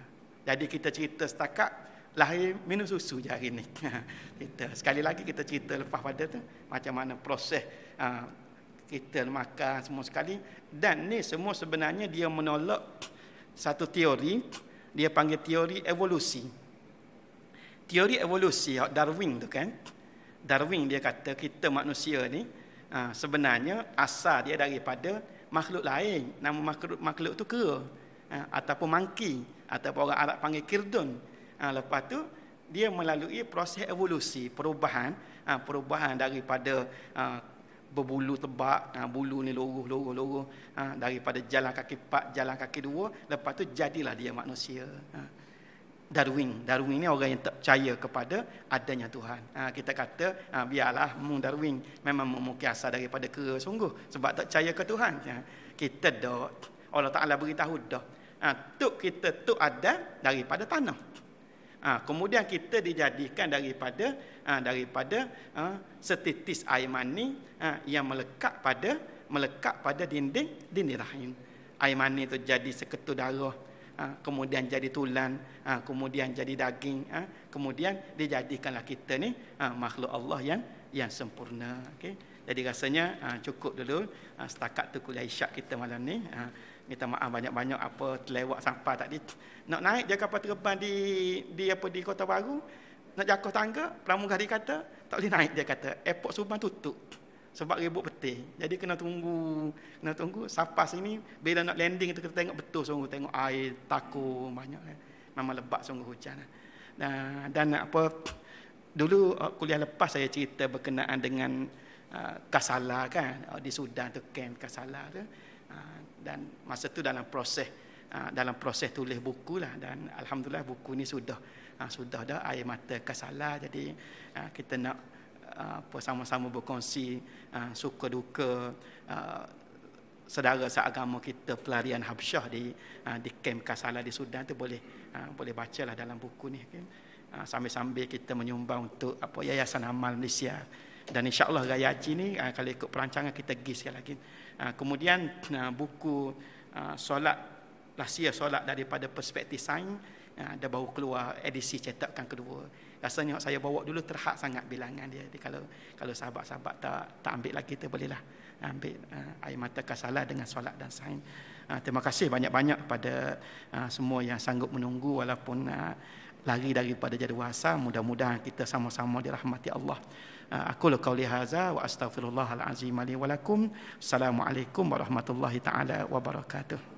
ah, jadi kita cerita setakat lahir minum susu je hari ni. Ha, [laughs] kita. Sekali lagi kita cerita lepas pada tu macam mana proses ha, kita makan semua sekali. Dan ni semua sebenarnya dia menolak satu teori. Dia panggil teori evolusi. Teori evolusi Darwin tu kan. Darwin dia kata kita manusia ni ha, sebenarnya asal dia daripada makhluk lain. Nama makhluk makhluk tu kera ha, ataupun monkey ataupun orang Arab panggil kirdun. Ha, lepas tu dia melalui proses evolusi, perubahan, perubahan daripada berbulu tebak, bulu ni loruh-loruh-loruh daripada jalan kaki empat, jalan kaki dua, lepas tu jadilah dia manusia. Ha. Darwin. Darwin ni orang yang tak percaya kepada adanya Tuhan. Ha, kita kata ha, biarlah mu Darwin memang memukai asal daripada kera sungguh sebab tak percaya ke Tuhan. Ha, kita dah Allah Taala beritahu dah. Ha, tuk kita tu ada daripada tanah. Ha, kemudian kita dijadikan daripada ha, daripada ha, setitis air mani ha, yang melekat pada melekat pada dinding dinding rahim. Air mani itu jadi seketul darah Ah, kemudian jadi tulan, ah, kemudian jadi daging, ah, kemudian dijadikanlah kita ni makhluk Allah yang yang sempurna. Okay. Jadi rasanya cukup dulu setakat tu kuliah isyak kita malam ni. Minta maaf banyak-banyak apa terlewat sampah tadi. Nak naik dia kapal terbang di di apa di Kota Baru, nak jatuh tangga, pramugari kata tak boleh naik dia kata airport Subang tutup sebab ribut petir. Jadi kena tunggu, kena tunggu. Sapas ini bila nak landing itu kita tengok betul sungguh tengok air takut banyak kan. Memang lebat sungguh hujan. Dan, lah. dan apa dulu uh, kuliah lepas saya cerita berkenaan dengan uh, Kasala kan uh, di Sudan tu camp Kasala tu. Uh, dan masa tu dalam proses uh, dalam proses tulis buku lah dan alhamdulillah buku ni sudah uh, sudah dah air mata Kasala jadi uh, kita nak Uh, apa sama-sama berkongsi uh, suka duka uh, saudara seagama kita pelarian Habsyah di di kem Kasala di Sudan tu boleh boleh bacalah dalam buku ni kan sambil-sambil kita menyumbang untuk apa Yayasan Amal Malaysia dan insyaallah gaya haji ni kalau ikut perancangan kita pergi sekali lagi kemudian buku solat lasia solat daripada perspektif sains ada baru keluar edisi cetakan kedua Rasanya saya bawa dulu terhak sangat bilangan dia. Jadi kalau kalau sahabat-sahabat tak tak ambil lagi kita bolehlah ambil uh, air mata kasalah dengan solat dan sain. Uh, terima kasih banyak-banyak kepada uh, semua yang sanggup menunggu walaupun uh, lari daripada jadual asar. Mudah-mudahan kita sama-sama dirahmati Allah. Uh, aku lu qauli wa astaghfirullahal azim li wa lakum. Assalamualaikum warahmatullahi taala wabarakatuh.